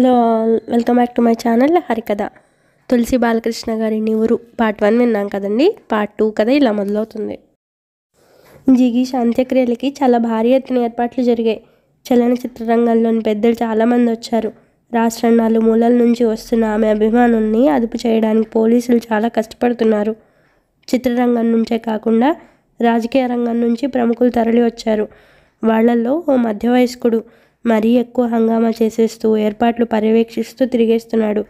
hello all welcome back to my channel హరికథ తులసి బాలకృష్ణ గారి Nivuru part one విన్నాం కదండి పార్ట్ టూ కథ ఇలా మొదలవుతుంది జిగీష్ అంత్యక్రియలకి చాలా భారీ ఎత్తున ఏర్పాట్లు జరిగాయి చలనచిత్ర రంగంలోని పెద్దలు చాలామంది వచ్చారు రాష్ట్రం నాలుగు మూలల నుంచి వస్తున్న ఆమె అభిమానుల్ని అదుపు చేయడానికి పోలీసులు చాలా కష్టపడుతున్నారు చిత్రరంగం నుంచే కాకుండా రాజకీయ రంగం నుంచి ప్రముఖులు తరలి వచ్చారు వాళ్లలో ఓ మధ్య వయస్కుడు మరీ ఎక్కువ హంగామా చేసేస్తూ ఏర్పాట్లు పర్యవేక్షిస్తూ తిరిగేస్తున్నాడు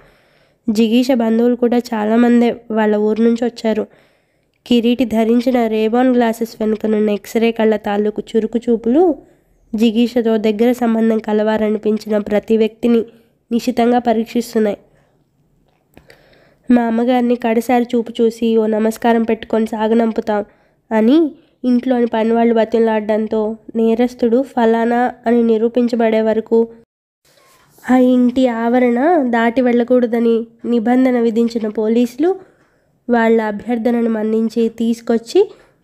జిగీష బంధువులు కూడా చాలామందే వాళ్ళ ఊరు నుంచి వచ్చారు కిరీటి ధరించిన రేబాన్ గ్లాసెస్ వెనుకనున్న ఎక్స్రే కళ్ళ తాలూకు చురుకు చూపులు జిగీషతో దగ్గర సంబంధం కలవారనిపించిన ప్రతి వ్యక్తిని నిశితంగా పరీక్షిస్తున్నాయి మా అమ్మగారిని కడసారి చూపు చూసి ఓ నమస్కారం పెట్టుకొని సాగనంపుతాం అని ఇంట్లోని పని వాళ్ళు బతిలాడడంతో నేరస్తుడు ఫలానా అని నిరూపించబడే వరకు ఆ ఇంటి ఆవరణ దాటి వెళ్ళకూడదని నిబంధన విధించిన పోలీసులు వాళ్ళ అభ్యర్థనను మన్నించి తీసుకొచ్చి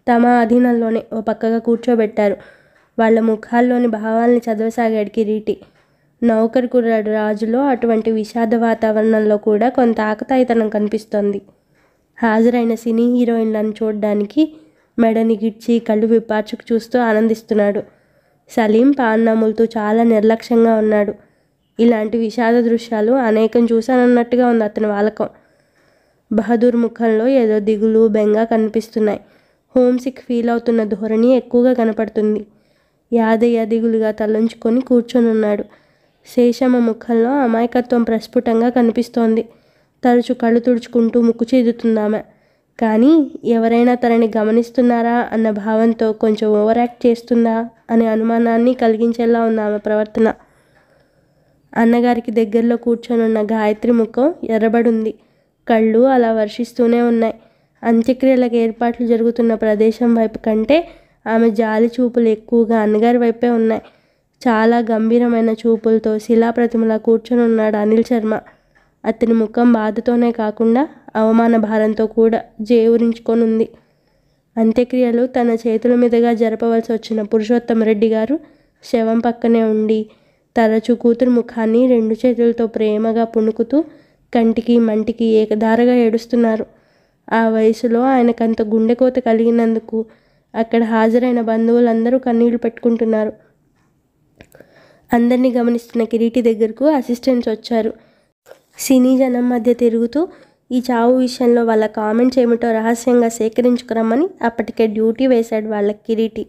తమ అధీనంలోనే ఓ పక్కగా కూర్చోబెట్టారు వాళ్ళ ముఖాల్లోని భావాల్ని చదవసాగాడు కిరీటి నౌకర్ కుర్రాడు రాజులో అటువంటి విషాద వాతావరణంలో కూడా కొంత ఆకతాయితనం కనిపిస్తోంది హాజరైన సినీ హీరోయిన్లను చూడడానికి మెడ నిగిడ్చి కళ్ళు విప్పార్చుకు చూస్తూ ఆనందిస్తున్నాడు సలీం పాన్నాములతో చాలా నిర్లక్ష్యంగా ఉన్నాడు ఇలాంటి విషాద దృశ్యాలు అనేకం చూశానన్నట్టుగా ఉంది అతని వాలకం బహదూర్ ముఖంలో ఏదో దిగులు బెంగ కనిపిస్తున్నాయి హోమ్సిక్ ఫీల్ అవుతున్న ధోరణి ఎక్కువగా కనపడుతుంది యాదయ్య దిగులుగా తలంచుకొని కూర్చొనున్నాడు శేషమ్మ ముఖంలో అమాయకత్వం ప్రస్ఫుటంగా కనిపిస్తోంది తరచు కళ్ళు తుడుచుకుంటూ ముక్కు చేదుతుందామె కానీ ఎవరైనా తనని గమనిస్తున్నారా అన్న భావంతో కొంచెం ఓవర్ యాక్ట్ చేస్తుందా అనే అనుమానాన్ని కలిగించేలా ఉంది ఆమె ప్రవర్తన అన్నగారికి దగ్గరలో కూర్చొనున్న గాయత్రి ముఖం ఎర్రబడుంది కళ్ళు అలా వర్షిస్తూనే ఉన్నాయి అంత్యక్రియలకు ఏర్పాట్లు జరుగుతున్న ప్రదేశం వైపు కంటే ఆమె జాలి చూపులు ఎక్కువగా అన్నగారి వైపే ఉన్నాయి చాలా గంభీరమైన చూపులతో శిలాప్రతిమలా కూర్చొని ఉన్నాడు అనిల్ శర్మ అతని ముఖం బాధతోనే కాకుండా అవమాన భారంతో కూడా జేవురించుకొని ఉంది అంత్యక్రియలు తన చేతుల మీదుగా జరపవలసి వచ్చిన పురుషోత్తం రెడ్డి గారు శవం పక్కనే ఉండి తరచు కూతురు ముఖాన్ని రెండు చేతులతో ప్రేమగా పుణుకుతూ కంటికి మంటికి ఏకధారగా ఏడుస్తున్నారు ఆ వయసులో ఆయనకంత గుండెకోత కలిగినందుకు అక్కడ హాజరైన బంధువులందరూ కన్నీళ్లు పెట్టుకుంటున్నారు అందరినీ గమనిస్తున్న కిరీటి దగ్గరకు అసిస్టెంట్స్ వచ్చారు సినీ జనం మధ్య తిరుగుతూ ఈ చావు విషయంలో వాళ్ళ కామెంట్స్ ఏమిటో రహస్యంగా సేకరించుకురమ్మని అప్పటికే డ్యూటీ వేశాడు వాళ్ళ కిరీటి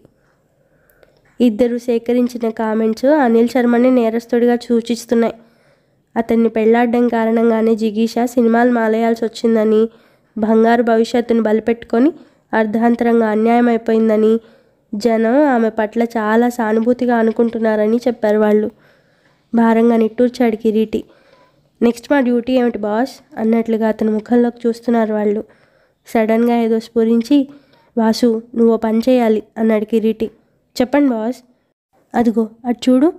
ఇద్దరు సేకరించిన కామెంట్స్ అనిల్ శర్మని నేరస్తుడిగా సూచిస్తున్నాయి అతన్ని పెళ్లాడడం కారణంగానే జిగీష సినిమాలు మాలేయాల్సి వచ్చిందని బంగారు భవిష్యత్తును బలిపెట్టుకొని అర్ధాంతరంగా అన్యాయం అయిపోయిందని జనం ఆమె పట్ల చాలా సానుభూతిగా అనుకుంటున్నారని చెప్పారు వాళ్ళు భారంగా నిట్టూర్చాడు కిరీటి నెక్స్ట్ మా డ్యూటీ ఏమిటి బాస్ అన్నట్లుగా అతని ముఖంలోకి చూస్తున్నారు వాళ్ళు సడన్గా ఏదో స్ఫురించి వాసు నువ్వు పని చేయాలి అన్నాడు కిరీటి చెప్పండి బాస్ అదిగో అటు చూడు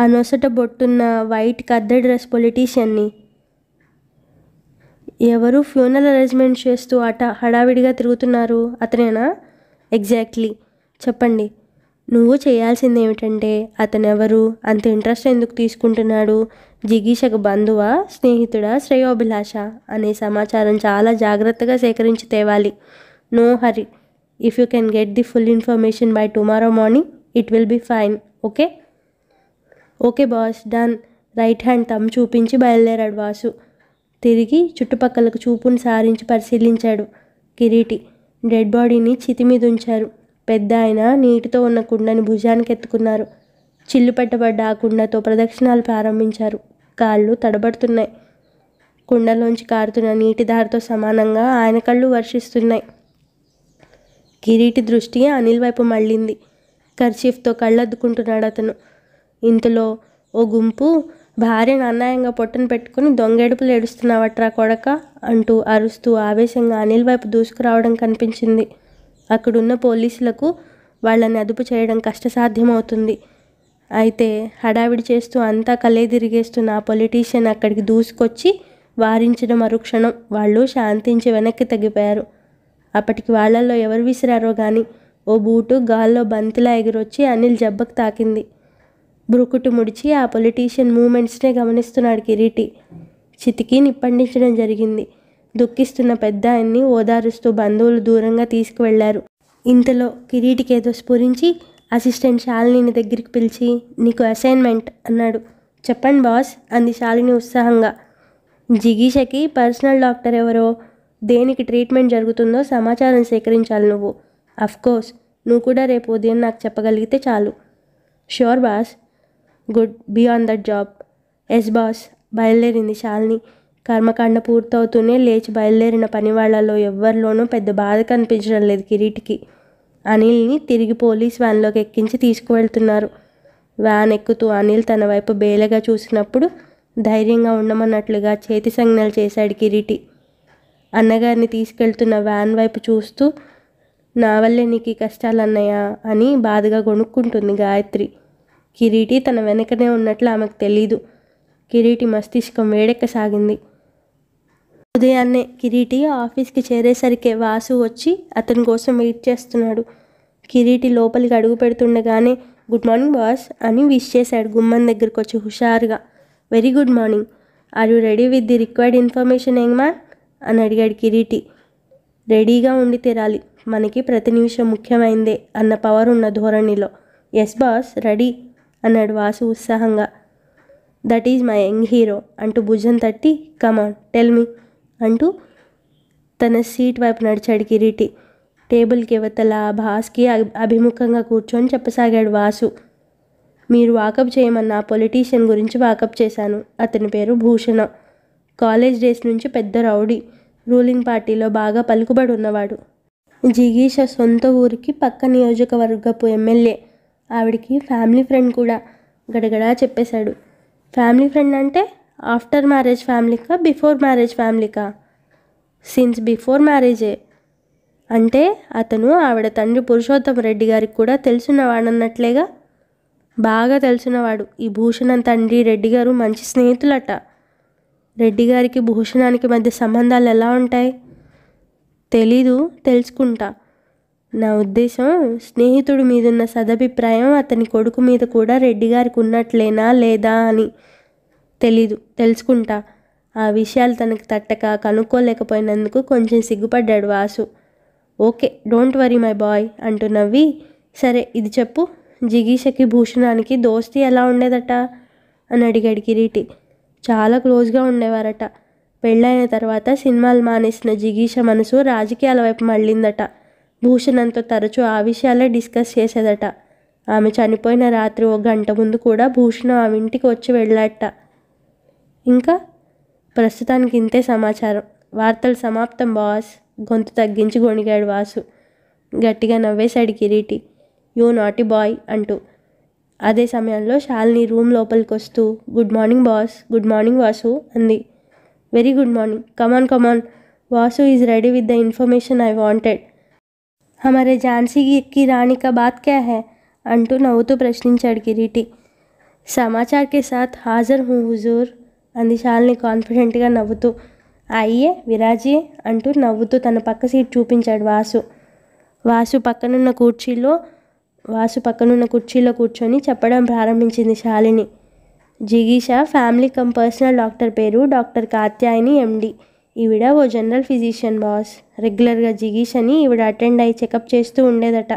ఆ నొసట బొట్టున్న వైట్ కద్ద డ్రెస్ పొలిటీషియన్ని ఎవరు ఫ్యూనల్ అరేంజ్మెంట్ చేస్తూ అట హడావిడిగా తిరుగుతున్నారు అతనేనా ఎగ్జాక్ట్లీ చెప్పండి నువ్వు చేయాల్సింది ఏమిటంటే అతనెవరు అంత ఇంట్రెస్ట్ ఎందుకు తీసుకుంటున్నాడు జిగీషకు బంధువా స్నేహితుడా శ్రేయోభిలాష అనే సమాచారం చాలా జాగ్రత్తగా సేకరించి తేవాలి no hurry if you can get the full information by tomorrow morning it will be fine okay okay boss done right hand thumb చూపించి బయలుదేరాడు వాసు తిరిగి చుట్టుపక్కలకు చూపును సారించి పరిశీలించాడు కిరీటి డెడ్ బాడీని చితి మీద ఉంచారు పెద్ద ఆయన నీటితో ఉన్న కుండని భుజానికి ఎత్తుకున్నారు చిల్లు పెట్టబడ్డ ఆ కుండతో ప్రదక్షిణాలు ప్రారంభించారు కాళ్ళు తడబడుతున్నాయి కుండలోంచి కారుతున్న నీటి దారితో సమానంగా ఆయన కళ్ళు వర్షిస్తున్నాయి కిరీటి దృష్టి అనిల్ వైపు మళ్ళింది కర్చీఫ్తో కళ్ళద్దుకుంటున్నాడు అతను ఇంతలో ఓ గుంపు భార్యను అన్యాయంగా పొట్టను పెట్టుకుని దొంగెడుపులు ఏడుస్తున్నావట్రా కొడక అంటూ అరుస్తూ ఆవేశంగా అనిల్ వైపు దూసుకురావడం కనిపించింది అక్కడున్న పోలీసులకు వాళ్ళని అదుపు చేయడం కష్టసాధ్యమవుతుంది అయితే హడావిడి చేస్తూ అంతా కలే తిరిగేస్తున్న ఆ పొలిటీషియన్ అక్కడికి దూసుకొచ్చి వారించిన మరుక్షణం వాళ్ళు శాంతించి వెనక్కి తగ్గిపోయారు అప్పటికి వాళ్ళల్లో ఎవరు విసిరారో కానీ ఓ బూటు గాల్లో బంతిలా ఎగిరొచ్చి అనిల్ జబ్బకు తాకింది బ్రుకుటు ముడిచి ఆ పొలిటీషియన్ మూమెంట్స్నే గమనిస్తున్నాడు కిరీటి చితికి నిప్పండించడం జరిగింది దుఃఖిస్తున్న పెద్ద ఆయన్ని ఓదారుస్తూ బంధువులు దూరంగా తీసుకువెళ్లారు ఇంతలో కిరీటికేదో స్ఫురించి అసిస్టెంట్ శాలిని దగ్గరికి పిలిచి నీకు అసైన్మెంట్ అన్నాడు చెప్పండి బాస్ అంది శాలిని ఉత్సాహంగా జిగీషకి పర్సనల్ డాక్టర్ ఎవరో దేనికి ట్రీట్మెంట్ జరుగుతుందో సమాచారం సేకరించాలి నువ్వు అఫ్కోర్స్ నువ్వు కూడా రేపు ఉదయం నాకు చెప్పగలిగితే చాలు sure boss good be on that job yes boss బయలుదేరింది శాలిని కర్మకాండ పూర్తవుతూనే లేచి బయలుదేరిన పని వాళ్లలో ఎవరిలోనూ పెద్ద బాధ కనిపించడం లేదు కిరీటికి అనిల్ని తిరిగి పోలీస్ వ్యాన్లోకి ఎక్కించి తీసుకువెళ్తున్నారు వ్యాన్ ఎక్కుతూ అనిల్ తన వైపు బేలగా చూసినప్పుడు ధైర్యంగా ఉండమన్నట్లుగా చేతి సంజ్ఞలు చేశాడు కిరీటి అన్నగారిని తీసుకెళ్తున్న వ్యాన్ వైపు చూస్తూ నా వల్లే నీకు కష్టాలు కష్టాలన్నయ్యా అని బాధగా కొనుక్కుంటుంది గాయత్రి కిరీటి తన వెనకనే ఉన్నట్లు ఆమెకు తెలీదు కిరీటి మస్తిష్కం వేడెక్కసాగింది ఉదయాన్నే కిరీటి ఆఫీస్కి చేరేసరికి వాసు వచ్చి అతని కోసం వెయిట్ చేస్తున్నాడు కిరీటి లోపలికి అడుగు పెడుతుండగానే గుడ్ మార్నింగ్ బాస్ అని విష్ చేశాడు గుమ్మం దగ్గరికి వచ్చి హుషారుగా very good morning are you ready with the required information ఏం అని అడిగాడు కిరీటి రెడీగా ఉండి తీరాలి మనకి ప్రతి నిమిషం ముఖ్యమైందే అన్న పవర్ ఉన్న ధోరణిలో ఎస్ బాస్ రెడీ అన్నాడు వాసు ఉత్సాహంగా that is my young hero అంటూ భుజం తట్టి కమాన్ టెల్ మీ అంటూ తన సీట్ వైపు నడిచాడు కిరీటి టేబుల్కి ఇవతల భాస్కి అభిముఖంగా కూర్చొని చెప్పసాగాడు వాసు మీరు వాకప్ చేయమన్న పొలిటీషియన్ గురించి వాకప్ చేశాను అతని పేరు భూషణ కాలేజ్ డేస్ నుంచి పెద్ద రౌడీ రూలింగ్ పార్టీలో బాగా పలుకుబడి ఉన్నవాడు జిగీష సొంత ఊరికి పక్క నియోజకవర్గపు ఎమ్మెల్యే ఆవిడికి ఫ్యామిలీ ఫ్రెండ్ కూడా గడగడా చెప్పేశాడు ఫ్యామిలీ ఫ్రెండ్ అంటే ఆఫ్టర్ మ్యారేజ్ ఫ్యామిలీకా బిఫోర్ మ్యారేజ్ ఫ్యామిలీకా సిన్స్ బిఫోర్ మ్యారేజే అంటే అతను ఆవిడ తండ్రి పురుషోత్తమ రెడ్డి గారికి కూడా తెలిసినవాడు అన్నట్లేగా బాగా తెలిసినవాడు ఈ భూషణం తండ్రి రెడ్డి గారు మంచి స్నేహితులట రెడ్డి గారికి భూషణానికి మధ్య సంబంధాలు ఎలా ఉంటాయి తెలీదు తెలుసుకుంటా నా ఉద్దేశం స్నేహితుడి మీదున్న సదభిప్రాయం అతని కొడుకు మీద కూడా రెడ్డి గారికి ఉన్నట్లేనా లేదా అని తెలీదు తెలుసుకుంటా ఆ విషయాలు తనకు తట్టక కనుక్కోలేకపోయినందుకు కొంచెం సిగ్గుపడ్డాడు Vasu okay don't worry my boy అంటూ నవ్వి సరే ఇది చెప్పు జిగీషకి భూషణానికి దోస్తి ఎలా ఉండేదట అని అడిగాడు కిరీటి చాలా క్లోజ్గా ఉండేవారట పెళ్ళైన తర్వాత సినిమాలు మానేసిన జిగీష మనసు రాజకీయాల వైపు మళ్ళిందట భూషణంతో తరచూ ఆ విషయాలే డిస్కస్ చేసేదట ఆమె చనిపోయిన రాత్రి ఒక గంట ముందు కూడా భూషణం ఆమె ఇంటికి వచ్చి వెళ్ళాట ఇంకా ప్రస్తానకింటే సమాచారం వార్తలు సమాప్తం బాస్ గొంతు తగ్గించి గోణికాడు వాసు గట్టిగా నవ్వే సడి Kireeti you not a boy అంట అదే సమయంలో శ าล నీ రూమ్ లోపలికొస్తు good morning boss good morning Vasu అంది very good morning come on come on Vasu is ready with the information I wanted हमारे झांसी की रानी का बात क्या है अंटू నవ్వుతూ ప్రశ్నించాడు కిరిటి సమాచారం के साथ हाजिर हूं हुजूर అంది శాలిని కాన్ఫిడెంట్గా నవ్వుతూ అయ్యే విరాజీ అంటూ నవ్వుతూ తన పక్క సీట్ చూపించాడు వాసు వాసు పక్కనున్న కుర్చీలో వాసు పక్కనున్న కుర్చీలో కూర్చొని చెప్పడం ప్రారంభించింది శాలిని జిగీష ఫ్యామిలీ కమ్ పర్సనల్ డాక్టర్ పేరు డాక్టర్ కాత్యాయని ఎండి ఈవిడ ఓ జనరల్ ఫిజిషియన్ బాస్ రెగ్యులర్గా జిగీషని ఈవిడ అటెండ్ అయ్యి చెకప్ చేస్తూ ఉండేదట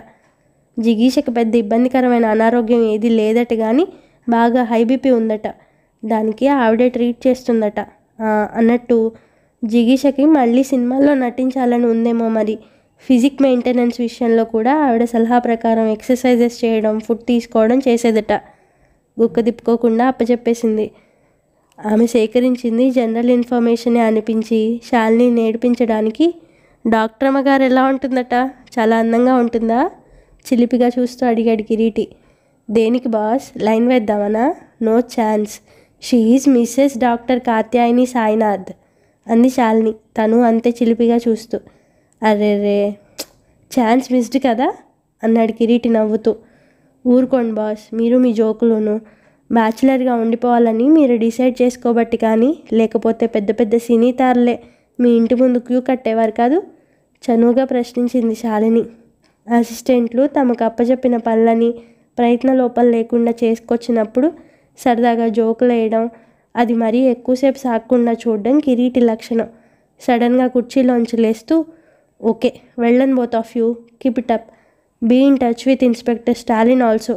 జిగీషకు పెద్ద ఇబ్బందికరమైన అనారోగ్యం ఏది లేదట కానీ బాగా హై బీపీ ఉందట దానికి ఆవిడే ట్రీట్ చేస్తుందట అన్నట్టు జిగీషకి మళ్ళీ సినిమాల్లో నటించాలని ఉందేమో మరి ఫిజిక్ మెయింటెనెన్స్ విషయంలో కూడా ఆవిడ సలహా ప్రకారం ఎక్సర్సైజెస్ చేయడం ఫుడ్ తీసుకోవడం చేసేదట గుక్క దిప్పుకోకుండా అప్పచెప్పేసింది ఆమె సేకరించింది జనరల్ ఇన్ఫర్మేషనే అనిపించి శాలిని నేర్పించడానికి డాక్టర్ అమ్మగారు ఎలా ఉంటుందట చాలా అందంగా ఉంటుందా చిలిపిగా చూస్తూ అడిగాడు కిరీటి దేనికి బాస్ లైన్ వేద్దామనా no chance she is Mrs doctor Katyayani Sainath అంది శాలిని తను అంతే చిలిపిగా చూస్తూ అరే రే ఛాన్స్ మిస్డ్ కదా అన్నాడు కిరీటి నవ్వుతూ ఊరుకోండి బాస్ మీరు మీ జోకులను బ్యాచిలర్గా ఉండిపోవాలని మీరు డిసైడ్ చేసుకోబట్టి కానీ లేకపోతే పెద్ద పెద్ద సినీ తారలే మీ ఇంటి ముందు క్యూ కట్టేవారు కాదు చనువుగా ప్రశ్నించింది శాలిని అసిస్టెంట్లు తమకు అప్పచెప్పిన పనులని ప్రయత్న లోపం లేకుండా చేసుకొచ్చినప్పుడు సరదాగా జోకులు వేయడం అది మరీ ఎక్కువసేపు సాగకుండా చూడడం కిరీటి లక్షణం సడన్గా కుర్చీలోంచి లేస్తూ okay well done both of you keep it up be in touch with inspector Stalin also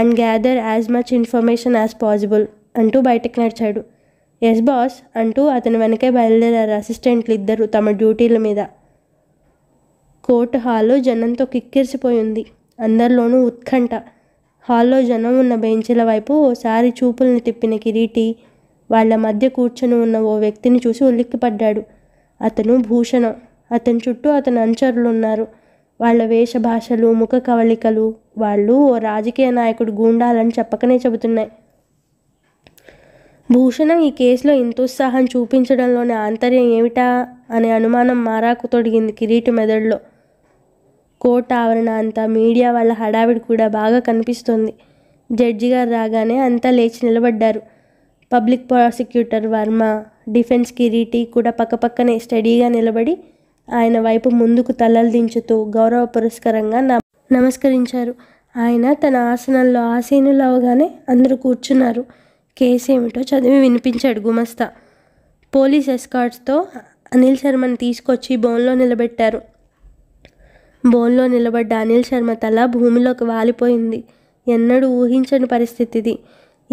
and gather as much information as possible అంటూ బయటకు నడిచాడు ఎస్ బాస్ అంటూ అతని వెనకే బయలుదేరారు అసిస్టెంట్లు ఇద్దరు తమ డ్యూటీల మీద కోర్టు హాలు జనంతో కిక్కిరిసిపోయింది అందరిలోనూ ఉత్కంఠ హాల్లో జనం ఉన్న బెంచీల వైపు ఓసారి చూపుల్ని తిప్పిన కిరీటి వాళ్ల మధ్య కూర్చొని ఉన్న ఓ వ్యక్తిని చూసి ఉలిక్కిపడ్డాడు అతను భూషణం అతని చుట్టూ అతని అనుచరులు ఉన్నారు వాళ్ళ వేషభాషలు ముఖ కవళికలు వాళ్ళు ఓ రాజకీయ నాయకుడు గూండాలని చెప్పకనే చెబుతున్నాయి భూషణం ఈ కేసులో ఇంతోత్సాహం చూపించడంలోని ఆంతర్యం ఏమిటా అనే అనుమానం మారాకు తొడిగింది కిరీటి మెదడులో కోర్టు ఆవరణ అంతా మీడియా వాళ్ళ హడావిడి కూడా బాగా కనిపిస్తుంది జడ్జి గారు రాగానే అంతా లేచి నిలబడ్డారు public prosecutor Varma defence Kireeti కూడా పక్కపక్కనే స్టడీగా నిలబడి ఆయన వైపు ముందుకు తలలు దించుతూ గౌరవ పురస్కారంగా నమస్కరించారు ఆయన తన ఆసనంలో ఆసీనులు అవగానే అందరూ కూర్చున్నారు కేసు ఏమిటో చదివి వినిపించాడు గుమస్తా పోలీస్ ఎస్కాట్స్తో అనిల్ శర్మని తీసుకొచ్చి బోన్లో నిలబెట్టారు బోన్లో నిలబడ్డ అనిల్ శర్మ తల భూమిలోకి వాలిపోయింది ఎన్నడూ ఊహించని పరిస్థితిది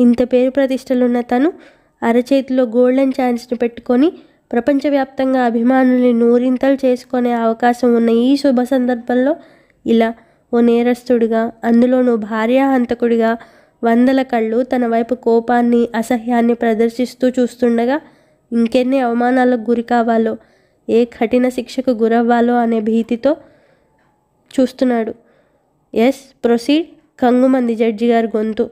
ఇంత పేరు ప్రతిష్టలున్న తను అరచేతిలో గోల్డెన్ ఛాన్స్ని పెట్టుకొని ప్రపంచవ్యాప్తంగా అభిమానుల్ని నూరింతలు చేసుకునే అవకాశం ఉన్న ఈ శుభ సందర్భంలో ఇలా ఓ నేరస్తుడిగా అందులోనూ భార్యా హంతకుడిగా వందల కళ్ళు తన వైపు కోపాన్ని అసహ్యాన్ని ప్రదర్శిస్తూ చూస్తుండగా ఇంకెన్ని అవమానాలకు గురి కావాలో ఏ కఠిన శిక్షకు గురవ్వాలో అనే భీతితో చూస్తున్నాడు ఎస్ ప్రొసీడ్ కంగుమంది జడ్జి గారి గొంతు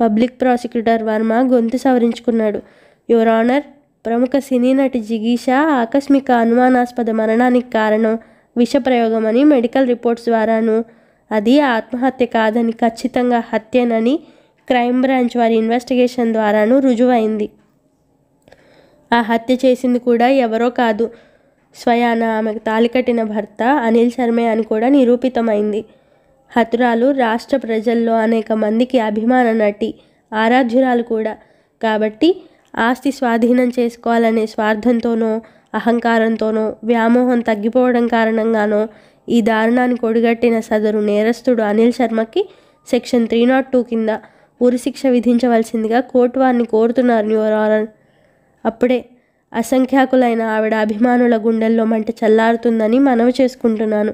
పబ్లిక్ ప్రాసిక్యూటర్ వర్మ గొంతు సవరించుకున్నాడు యువర్ ఆనర్ ప్రముఖ సినీ నటి జిగీషా ఆకస్మిక అనుమానాస్పద మరణానికి కారణం విషప్రయోగం అని మెడికల్ రిపోర్ట్స్ ద్వారాను అది ఆత్మహత్య కాదని ఖచ్చితంగా హత్యనని క్రైమ్ బ్రాంచ్ వారి ఇన్వెస్టిగేషన్ ద్వారాను రుజువైంది ఆ హత్య చేసింది కూడా ఎవరో కాదు స్వయాన ఆమెకు తాలికట్టిన భర్త అనిల్ శర్మే అని కూడా నిరూపితమైంది హతురాలు రాష్ట్ర ప్రజల్లో అనేక మందికి అభిమాన నటి ఆరాధ్యురాలు కూడా కాబట్టి ఆస్తి స్వాధీనం చేసుకోవాలనే స్వార్థంతోనో అహంకారంతోనో వ్యామోహం తగ్గిపోవడం కారణంగానో ఈ దారుణాన్ని ఒడిగట్టిన సదరు నేరస్తుడు అనిల్ శర్మకి సెక్షన్ త్రీ నాట్ టూ కింద ఉరిశిక్ష విధించవలసిందిగా కోర్టు వారిని కోరుతున్నారు న్యూరారన్ అప్పుడే అసంఖ్యాకులైన ఆవిడ అభిమానుల గుండెల్లో మంట చల్లారుతుందని మనవి చేసుకుంటున్నాను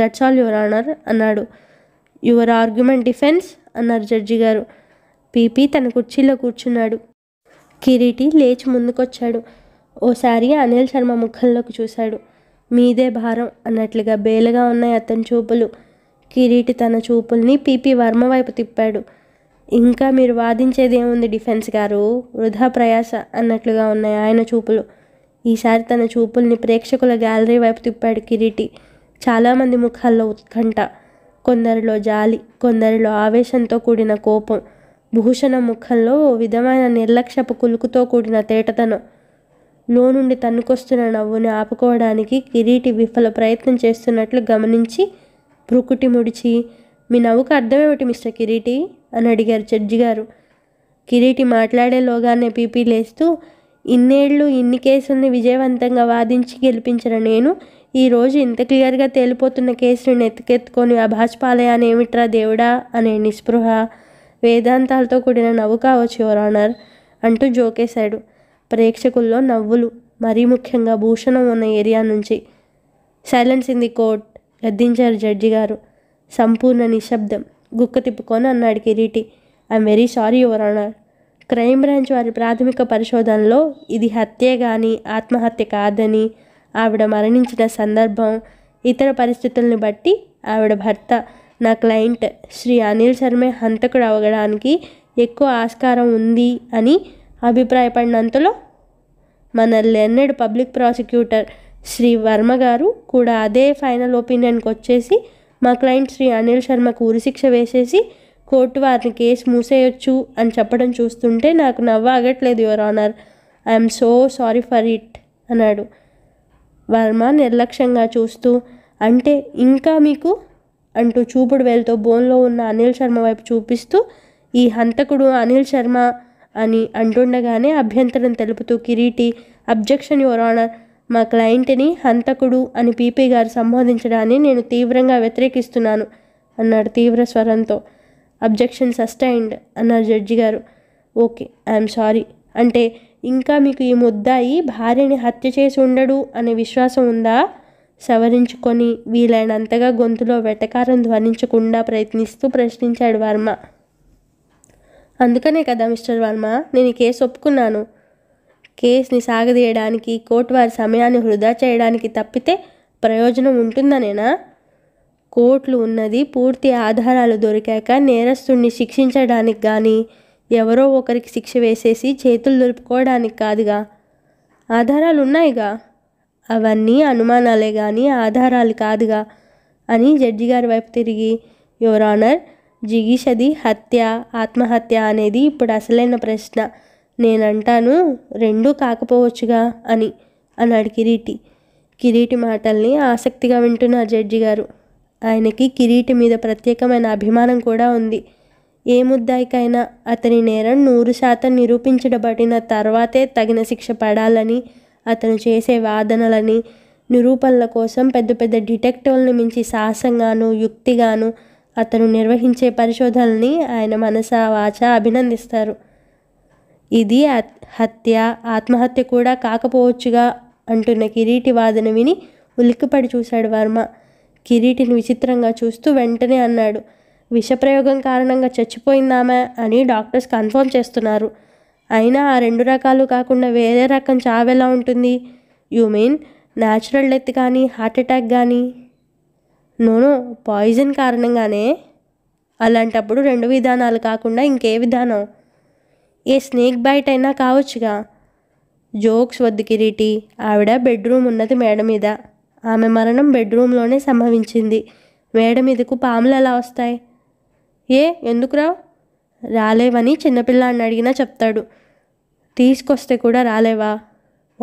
దట్స్ ఆల్ యువర్ ఆనర్ అన్నాడు యువర్ ఆర్గ్యుమెంట్ డిఫెన్స్ అన్నారు జడ్జి గారు పీపీ తన కుర్చీలో కూర్చున్నాడు కిరీటి లేచి ముందుకొచ్చాడు ఓసారి అనిల్ శర్మ ముఖంలోకి చూశాడు మీదే భారం అన్నట్లుగా బేలుగా ఉన్నాయి అతని చూపులు కిరీటి తన చూపుల్ని పీపీ వర్మ వైపు తిప్పాడు ఇంకా మీరు వాదించేది ఏముంది డిఫెన్స్ గారు వృధా ప్రయాస అన్నట్లుగా ఉన్నాయి ఆయన చూపులు ఈసారి తన చూపుల్ని ప్రేక్షకుల గ్యాలరీ వైపు తిప్పాడు కిరీటి చాలామంది ముఖాల్లో ఉత్కంఠ కొందరిలో జాలి కొందరిలో ఆవేశంతో కూడిన కోపం భూషణ ముఖంలో ఓ విధమైన నిర్లక్ష్యపు కులుకుతో కూడిన తేటతనం లో నుండి తన్నుకొస్తున్న నవ్వుని ఆపుకోవడానికి కిరీటి విఫల ప్రయత్నం చేస్తున్నట్లు గమనించి భ్రుకుటి ముడిచి మీ నవ్వుకు అర్థమేమిటి మిస్టర్ కిరీటి అని అడిగారు జడ్జి గారు కిరీటి మాట్లాడేలోగానే పీపీ లేస్తూ ఇన్నేళ్లు ఇన్ని కేసుల్ని విజయవంతంగా వాదించి గెలిపించిన నేను ఈరోజు ఇంత క్లియర్గా తేలిపోతున్న కేసుని ఎత్తుకెత్తుకొని ఆ భాజపాలయాన్ని ఏమిట్రా దేవుడా అనే నిస్పృహ వేదాంతాలతో కూడిన నవ్వు కావచ్చు యువరానర్ అంటూ జోకేశాడు ప్రేక్షకుల్లో నవ్వులు మరీ ముఖ్యంగా భూషణం ఉన్న ఏరియా నుంచి సైలెన్స్ ఇన్ ది కోర్ట్ గద్దించారు జడ్జి గారు సంపూర్ణ నిశ్శబ్దం గుక్క తిప్పుకొని అన్నాడు Kireeti I'm very sorry your honour crime branch వారి ప్రాథమిక పరిశోధనలో ఇది హత్యే కానీ ఆత్మహత్య కాదని ఆవిడ మరణించిన సందర్భం ఇతర పరిస్థితులను బట్టి ఆవిడ భర్త నా క్లయింట్ శ్రీ అనిల్ శర్మే హంతకుడు అవ్వడానికి ఎక్కువ ఆస్కారం ఉంది అని అభిప్రాయపడినంతలో మన learned public prosecutor Shri Varma గారు కూడా అదే ఫైనల్ ఒపీనియన్కి వచ్చేసి మా క్లయింట్ శ్రీ అనిల్ శర్మకు ఉరిశిక్ష వేసేసి కోర్టు వారిని కేసు మూసేయొచ్చు అని చెప్పడం చూస్తుంటే నాకు నవ్వాగట్లేదు your honour I'm so sorry for it అన్నాడు వర్మ నిర్లక్ష్యంగా చూస్తూ అంటే ఇంకా మీకు అంటూ చూపుడు వేలుతో బోన్లో ఉన్న అనిల్ శర్మ వైపు చూపిస్తూ ఈ హంతకుడు అనిల్ శర్మ అని అంటుండగానే అభ్యంతరం తెలుపుతూ కిరీటి అబ్జెక్షన్ యువర్ ఆనర్ మా క్లయింట్ని హంతకుడు అని పీపీ గారు సంబోధించడాన్ని నేను తీవ్రంగా వ్యతిరేకిస్తున్నాను అన్నాడు తీవ్ర స్వరంతో అబ్జెక్షన్ సస్టైన్డ్ అన్నారు జడ్జి గారు ఓకే ఐఎమ్ సారీ అంటే ఇంకా మీకు ఈ ముద్దాయి భార్యని హత్య చేసి ఉండడు అనే విశ్వాసం ఉందా సవరించుకొని వీలైనంతగా గొంతులో వెటకారం ధ్వనించకుండా ప్రయత్నిస్తూ ప్రశ్నించాడు వర్మ అందుకనే కదా మిస్టర్ వర్మ నేను ఈ కేసు ఒప్పుకున్నాను కేసుని సాగదీయడానికి కోర్టు వారి సమయాన్ని వృధా చేయడానికి తప్పితే ప్రయోజనం ఉంటుందనేనా కోర్టులు ఉన్నది పూర్తి ఆధారాలు దొరికాక నేరస్తుణ్ణి శిక్షించడానికి కానీ ఎవరో ఒకరికి శిక్ష వేసేసి చేతులు దొరుపుకోవడానికి కాదుగా ఆధారాలు ఉన్నాయిగా అవన్నీ అనుమానాలే కానీ ఆధారాలు కాదుగా అని జడ్జి గారి వైపు తిరిగి యువర్ ఆనర్ జిగిషది హత్య ఆత్మహత్య అనేది ఇప్పుడు అసలైన ప్రశ్న నేనంటాను రెండూ కాకపోవచ్చుగా అని అన్నాడు కిరీటి కిరీటి మాటల్ని ఆసక్తిగా వింటున్నారు జడ్జి గారు ఆయనకి కిరీటి మీద ప్రత్యేకమైన అభిమానం కూడా ఉంది ఏ ముద్దాయికైనా అతని నేరం నూరు శాతం నిరూపించబడిన తర్వాతే తగిన శిక్ష పడాలని అతను చేసే వాదనలని నిరూపణల కోసం పెద్ద పెద్ద డిటెక్టివ్లను మించి సాహసంగాను యుక్తిగాను అతను నిర్వహించే పరిశోధనల్ని ఆయన మనస వాచ అభినందిస్తారు ఇది హత్య ఆత్మహత్య కూడా కాకపోవచ్చుగా అంటున్న కిరీటి వాదన విని ఉలిక్కిపడి చూశాడు వర్మ కిరీటిని విచిత్రంగా చూస్తూ వెంటనే అన్నాడు విషప్రయోగం కారణంగా చచ్చిపోయిందామా అని డాక్టర్స్ కన్ఫర్మ్ చేస్తున్నారు అయినా ఆ రెండు రకాలు కాకుండా వేరే రకం చావెలా ఉంటుంది యూ మీన్ న్యాచురల్ డెత్ కానీ హార్ట్ అటాక్ కానీ నోను పాయిజన్ కారణంగానే అలాంటప్పుడు రెండు విధానాలు కాకుండా ఇంకే విధానం ఏ స్నేక్ బైట్ అయినా కావచ్చుగా జోక్స్ వద్దు కిరీటి ఆవిడ బెడ్రూమ్ ఉన్నది మేడ మీద ఆమె మరణం బెడ్రూమ్లోనే సంభవించింది మేడ మీదకు పాములు ఎలా వస్తాయి ఏ ఎందుకురా రాలేవని చిన్నపిల్లాన్ని అడిగినా చెప్తాడు తీసుకొస్తే కూడా రాలేవా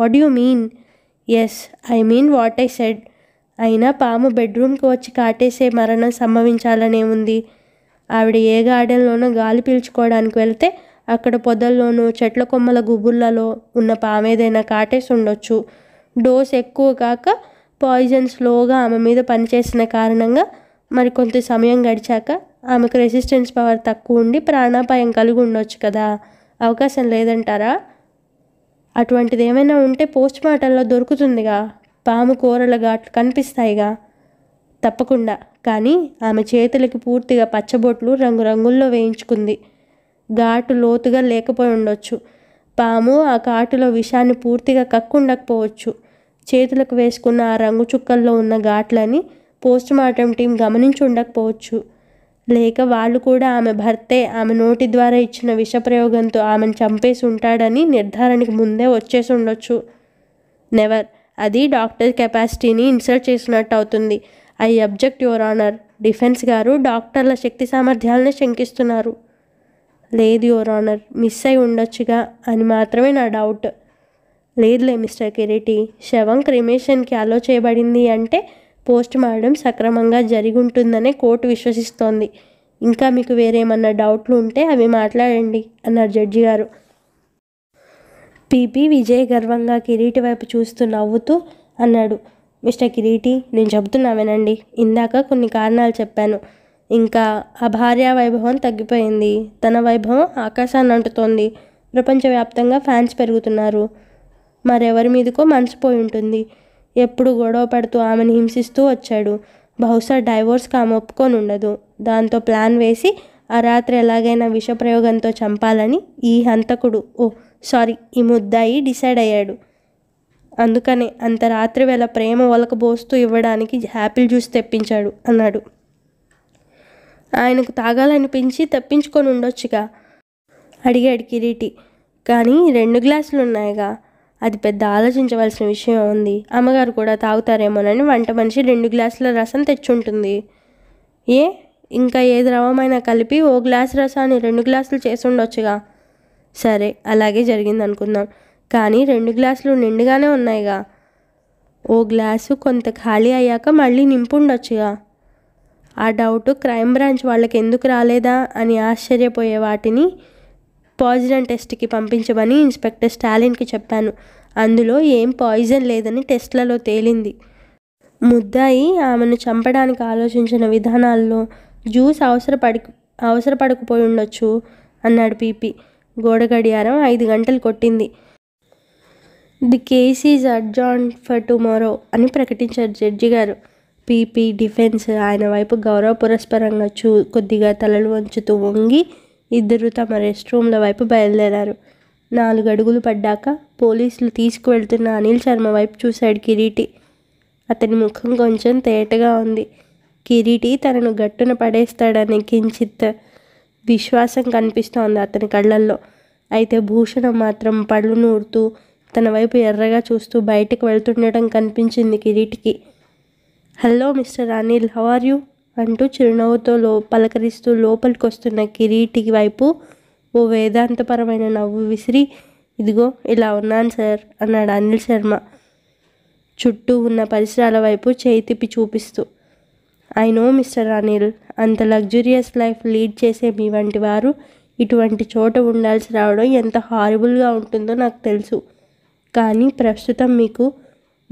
what you mean yes I mean what I said అయినా పాము బెడ్రూమ్కి వచ్చి కాటేసే మరణం ఉంది ఆవిడ ఏ గార్డెన్లోనో గాలి పీల్చుకోవడానికి వెళ్తే అక్కడ పొదల్లోనూ చెట్ల కొమ్మల గుబుర్లలో ఉన్న పామేదైనా కాటేసి ఉండొచ్చు డోస్ ఎక్కువ కాక పాయిజన్ స్లోగా ఆమె మీద పనిచేసిన కారణంగా మరి కొంత సమయం గడిచాక ఆమెకు రెసిస్టెన్స్ పవర్ తక్కువ ఉండి ప్రాణాపాయం కలిగి ఉండొచ్చు కదా అవకాశం లేదంటారా అటువంటిది ఏమైనా ఉంటే పోస్ట్ మార్టంలో దొరుకుతుందిగా పాము కూరల ఘాట్లు కనిపిస్తాయిగా తప్పకుండా కానీ ఆమె చేతులకి పూర్తిగా పచ్చబొట్లు రంగురంగుల్లో వేయించుకుంది ఘాటు లోతుగా లేకపోయి ఉండొచ్చు పాము ఆ ఘాటులో విషాన్ని పూర్తిగా కక్కుండకపోవచ్చు చేతులకు వేసుకున్న ఆ రంగు చుక్కల్లో ఉన్న ఘాట్లని పోస్ట్ మార్టం టీం గమనించి ఉండకపోవచ్చు లేక వాళ్ళు కూడా ఆమె భర్తే ఆమె నోటి ద్వారా ఇచ్చిన విషప్రయోగంతో ఆమెను చంపేసి ఉంటాడని నిర్ధారణకు ముందే వచ్చేసి ఉండొచ్చు నెవర్ అది డాక్టర్ కెపాసిటీని ఇన్సల్ట్ చేసినట్టు అవుతుంది I object your honour defence గారు డాక్టర్ల శక్తి సామర్థ్యాలనే శంకిస్తున్నారు లేదు యువర్ ఆనర్ మిస్ అయి ఉండొచ్చుగా అని మాత్రమే నా డౌట్ లేదులే మిస్టర్ కిరీటి శవం క్రిమేషన్కి అలో చేయబడింది అంటే పోస్ట్ మార్టం సక్రమంగా జరిగి ఉంటుందనే కోర్టు విశ్వసిస్తోంది ఇంకా మీకు వేరేమన్నా డౌట్లు ఉంటే అవి మాట్లాడండి అన్నారు జడ్జి గారు పీపీ విజయ్ గర్వంగా కిరీటి వైపు చూస్తూ నవ్వుతూ అన్నాడు మిస్టర్ కిరీటి నేను చెబుతున్నా వినండి ఇందాక కొన్ని కారణాలు చెప్పాను ఇంకా ఆ భార్య వైభవం తగ్గిపోయింది తన వైభవం ఆకాశాన్ని అంటుతోంది ప్రపంచవ్యాప్తంగా ఫ్యాన్స్ పెరుగుతున్నారు మరెవరి మీదకో మనసు పోయి ఉంటుంది ఎప్పుడు గొడవ పడుతూ ఆమెను హింసిస్తూ వచ్చాడు బహుశా డైవోర్స్ ఆమె ఒప్పుకొని ఉండదు దాంతో ప్లాన్ వేసి ఆ రాత్రి ఎలాగైనా విషప్రయోగంతో చంపాలని ఈ హంతకుడు ఓ సారీ ఈ ముద్దాయి డిసైడ్ అయ్యాడు అందుకనే అంత రాత్రి వేళ ప్రేమ ఒలకబోస్తూ ఇవ్వడానికి హ్యాపీ జ్యూస్ తెప్పించాడు అన్నాడు ఆయనకు తాగాలనిపించి తప్పించుకొని ఉండొచ్చుగా అడిగాడు కిరీటి కానీ రెండు గ్లాసులు ఉన్నాయిగా అది పెద్ద ఆలోచించవలసిన విషయం ఉంది అమ్మగారు కూడా తాగుతారేమోనని వంట మనిషి రెండు గ్లాసుల రసం తెచ్చుంటుంది ఏ ఇంకా ఏ ద్రవమైనా కలిపి ఓ గ్లాస్ రసాన్ని రెండు గ్లాసులు చేసి ఉండొచ్చుగా సరే అలాగే జరిగింది అనుకుందాం కానీ రెండు గ్లాసులు నిండుగానే ఉన్నాయిగా ఓ గ్లాసు కొంత ఖాళీ అయ్యాక మళ్ళీ నింపుండొచ్చుగా ఆ డౌట్ క్రైమ్ బ్రాంచ్ వాళ్ళకి ఎందుకు రాలేదా అని ఆశ్చర్యపోయే వాటిని పాయిజన్ టెస్ట్కి పంపించమని ఇన్స్పెక్టర్ స్టాలిన్కి చెప్పాను అందులో ఏం పాయిజన్ లేదని టెస్ట్లలో తేలింది ముద్దాయి ఆమెను చంపడానికి ఆలోచించిన విధానాల్లో జ్యూస్ అవసరపడి అవసరపడకపోయి ఉండొచ్చు అన్నాడు పీపీ గోడ గడియారం ఐదు గంటలు కొట్టింది the cases adjourn for tomorrow అని ప్రకటించారు జడ్జి గారు పీపీ డిఫెన్స్ ఆయన వైపు గౌరవ పురస్పరంగా చూ కొద్దిగా తలలు వంచుతూ వంగి ఇద్దరు తమ రెస్ట్ రూమ్ల వైపు బయలుదేరారు నాలుగు అడుగులు పడ్డాక పోలీసులు తీసుకువెళ్తున్న అనిల్ శర్మ వైపు చూశాడు కిరీటి అతని ముఖం కొంచెం తేటగా ఉంది కిరీటి తనను గట్టున పడేస్తాడనే కించిత్ విశ్వాసం కనిపిస్తోంది అతని కళ్ళల్లో అయితే భూషణం మాత్రం పళ్ళు నూరుతూ తన వైపు ఎర్రగా చూస్తూ బయటకు వెళ్తుండటం కనిపించింది కిరీటికి hello mister Anil how are you అంటూ చిరునవ్వుతో లో పలకరిస్తూ లోపలికి వస్తున్న కిరీటి వైపు ఓ వేదాంతపరమైన నవ్వు విసిరి ఇదిగో ఇలా ఉన్నాను సార్ అన్నాడు అనిల్ శర్మ చుట్టూ ఉన్న పరిసరాల వైపు చేయి తిప్పి చూపిస్తూ ఐ నో మిస్టర్ అనిల్ అంత లగ్జూరియస్ లైఫ్ లీడ్ చేసే మీ వంటి వారు ఇటువంటి చోట ఉండాల్సి రావడం ఎంత హారిబుల్గా ఉంటుందో నాకు తెలుసు కానీ ప్రస్తుతం మీకు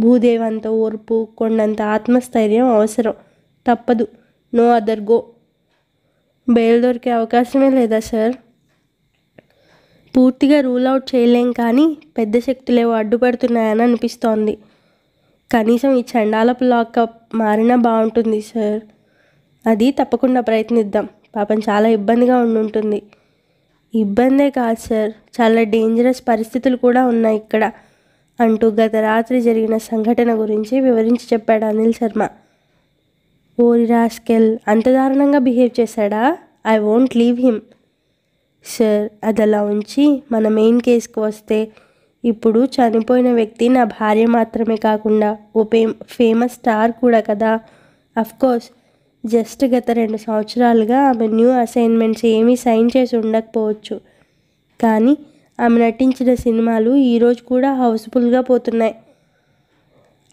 భూదేవంత ఓర్పు కొండంత ఆత్మస్థైర్యం అవసరం తప్పదు నో అదర్ గో బెయిల్ దొరికే అవకాశమే లేదా సార్ పూర్తిగా రూల్ అవుట్ చేయలేం కానీ పెద్ద శక్తులేవో అడ్డుపడుతున్నాయని అనిపిస్తోంది కనీసం ఈ చండాలపు లాకప్ మారినా బాగుంటుంది సార్ అది తప్పకుండా ప్రయత్నిద్దాం పాపం చాలా ఇబ్బందిగా ఉండుంటుంది ఇబ్బందే కాదు సార్ చాలా డేంజరస్ పరిస్థితులు కూడా ఉన్నాయి ఇక్కడ అంటూ గత రాత్రి జరిగిన సంఘటన గురించి వివరించి చెప్పాడు అనిల్ శర్మ ఓరి రాస్కెల్ అంత దారుణంగా బిహేవ్ చేశాడా I won't leave him sir అది అలా ఉంచి మన మెయిన్ కేసుకు వస్తే ఇప్పుడు చనిపోయిన వ్యక్తి నా భార్య మాత్రమే కాకుండా ఓ ఫేమస్ స్టార్ కూడా కదా కోర్స్ జస్ట్ గత రెండు సంవత్సరాలుగా ఆమె న్యూ అసైన్మెంట్స్ ఏమీ సైన్ చేసి ఉండకపోవచ్చు కానీ ఆమె నటించిన సినిమాలు ఈరోజు కూడా హౌస్ఫుల్గా పోతున్నాయి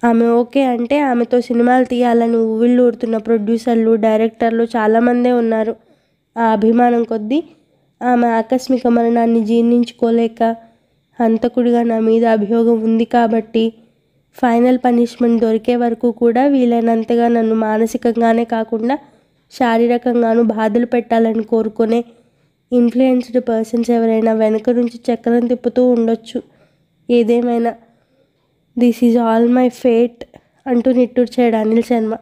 ఆమె ఓకే అంటే ఆమెతో సినిమాలు తీయాలని ఊవిళ్ళు ఊడుతున్న ప్రొడ్యూసర్లు డైరెక్టర్లు చాలామందే ఉన్నారు ఆ అభిమానం కొద్దీ ఆమె ఆకస్మిక మరణాన్ని జీర్ణించుకోలేక హంతకుడిగా నా మీద అభియోగం ఉంది కాబట్టి ఫైనల్ పనిష్మెంట్ దొరికే వరకు కూడా వీలైనంతగా నన్ను మానసికంగానే కాకుండా శారీరకంగానూ బాధలు పెట్టాలని కోరుకునే ఇన్ఫ్లుయెన్స్డ్ పర్సన్స్ ఎవరైనా వెనుక నుంచి చక్రం తిప్పుతూ ఉండొచ్చు ఏదేమైనా this is all my fate అంటూ నిట్టూర్చాడు అనిల్ శర్మ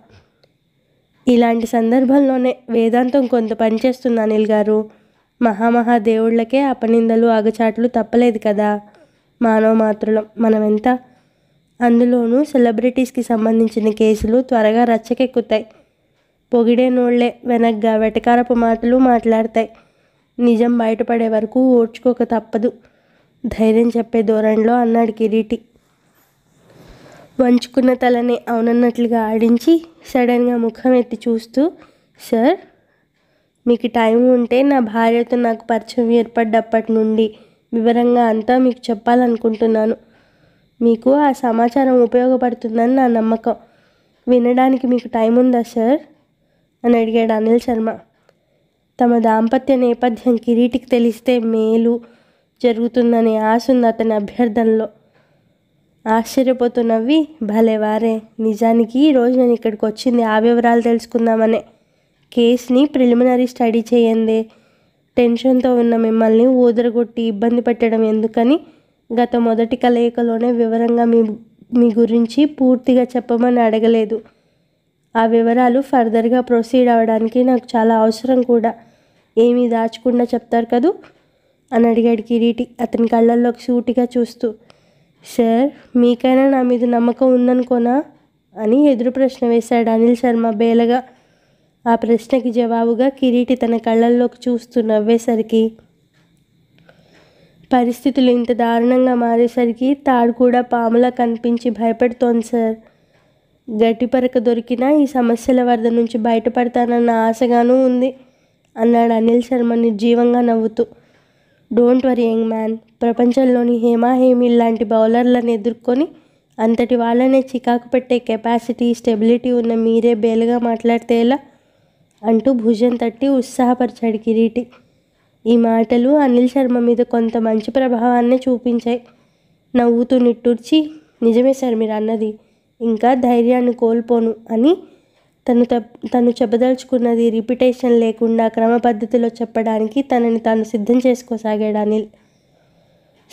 ఇలాంటి సందర్భంలోనే వేదాంతం కొంత పనిచేస్తుంది అనిల్ గారు మహామహాదేవుళ్ళకే అపనిందలు అగచాట్లు తప్పలేదు కదా మానవ మాత్రులం మనం ఎంత అందులోనూ సెలబ్రిటీస్కి సంబంధించిన కేసులు త్వరగా రచ్చకెక్కుతాయి పొగిడే నోళ్లే వెనగ్గా వెటకారపు మాటలు మాట్లాడతాయి నిజం బయటపడే వరకు ఓడ్చుకోక తప్పదు ధైర్యం చెప్పే ధోరణిలో అన్నాడు కిరీటి వంచుకున్న తలని అవునన్నట్లుగా ఆడించి సడన్గా ముఖం ఎత్తి చూస్తూ సార్ మీకు టైం ఉంటే నా భార్యతో నాకు పరిచయం ఏర్పడ్డప్పటి నుండి వివరంగా అంతా మీకు చెప్పాలనుకుంటున్నాను మీకు ఆ సమాచారం ఉపయోగపడుతుందని నా నమ్మకం వినడానికి మీకు టైం ఉందా సార్ అని అడిగాడు అనిల్ శర్మ తమ దాంపత్య నేపథ్యం కిరీటికి తెలిస్తే మేలు జరుగుతుందనే ఆశ ఉంది అతని అభ్యర్థనలో ఆశ్చర్యపోతున్నవి భలే భలేవారే నిజానికి ఈరోజు నేను ఇక్కడికి వచ్చింది ఆ వివరాలు తెలుసుకుందామనే కేసుని ప్రిలిమినరీ స్టడీ చేయందే టెన్షన్తో ఉన్న మిమ్మల్ని ఊదరగొట్టి ఇబ్బంది పెట్టడం ఎందుకని గత మొదటి కలయికలోనే వివరంగా మీ మీ గురించి పూర్తిగా చెప్పమని అడగలేదు ఆ వివరాలు ఫర్దర్గా ప్రొసీడ్ అవ్వడానికి నాకు చాలా అవసరం కూడా ఏమీ దాచకుండా చెప్తారు కదూ అని అడిగాడు కిరీటి అతని కళ్ళల్లోకి సూటిగా చూస్తూ సార్ మీకైనా నా మీద నమ్మకం ఉందనుకోనా అని ఎదురు ప్రశ్న వేశాడు అనిల్ శర్మ బేలగా ఆ ప్రశ్నకి జవాబుగా కిరీటి తన కళ్ళల్లోకి చూస్తూ నవ్వేసరికి పరిస్థితులు ఇంత దారుణంగా మారేసరికి తాడు కూడా పాములా కనిపించి భయపెడుతోంది సార్ గట్టిపరక దొరికినా ఈ సమస్యల వరద నుంచి బయటపడతానన్న ఆశగానూ ఉంది అన్నాడు అనిల్ శర్మ నిర్జీవంగా నవ్వుతూ డోంట్ వరీ యంగ్ మ్యాన్ ప్రపంచంలోని హేమాహేమి లాంటి బౌలర్లను ఎదుర్కొని అంతటి వాళ్ళనే చికాకు పెట్టే కెపాసిటీ స్టెబిలిటీ ఉన్న మీరే బేలుగా మాట్లాడితేలా అంటూ భుజం తట్టి ఉత్సాహపరిచాడు కిరీటి ఈ మాటలు అనిల్ శర్మ మీద కొంత మంచి ప్రభావాన్ని చూపించాయి నవ్వుతూ నిట్టూర్చి నిజమే సార్ మీరు అన్నది ఇంకా ధైర్యాన్ని కోల్పోను అని తను తను చెప్పదలుచుకున్నది రిపిటేషన్ లేకుండా క్రమపద్ధతిలో చెప్పడానికి తనని తాను సిద్ధం చేసుకోసాగాడు అనిల్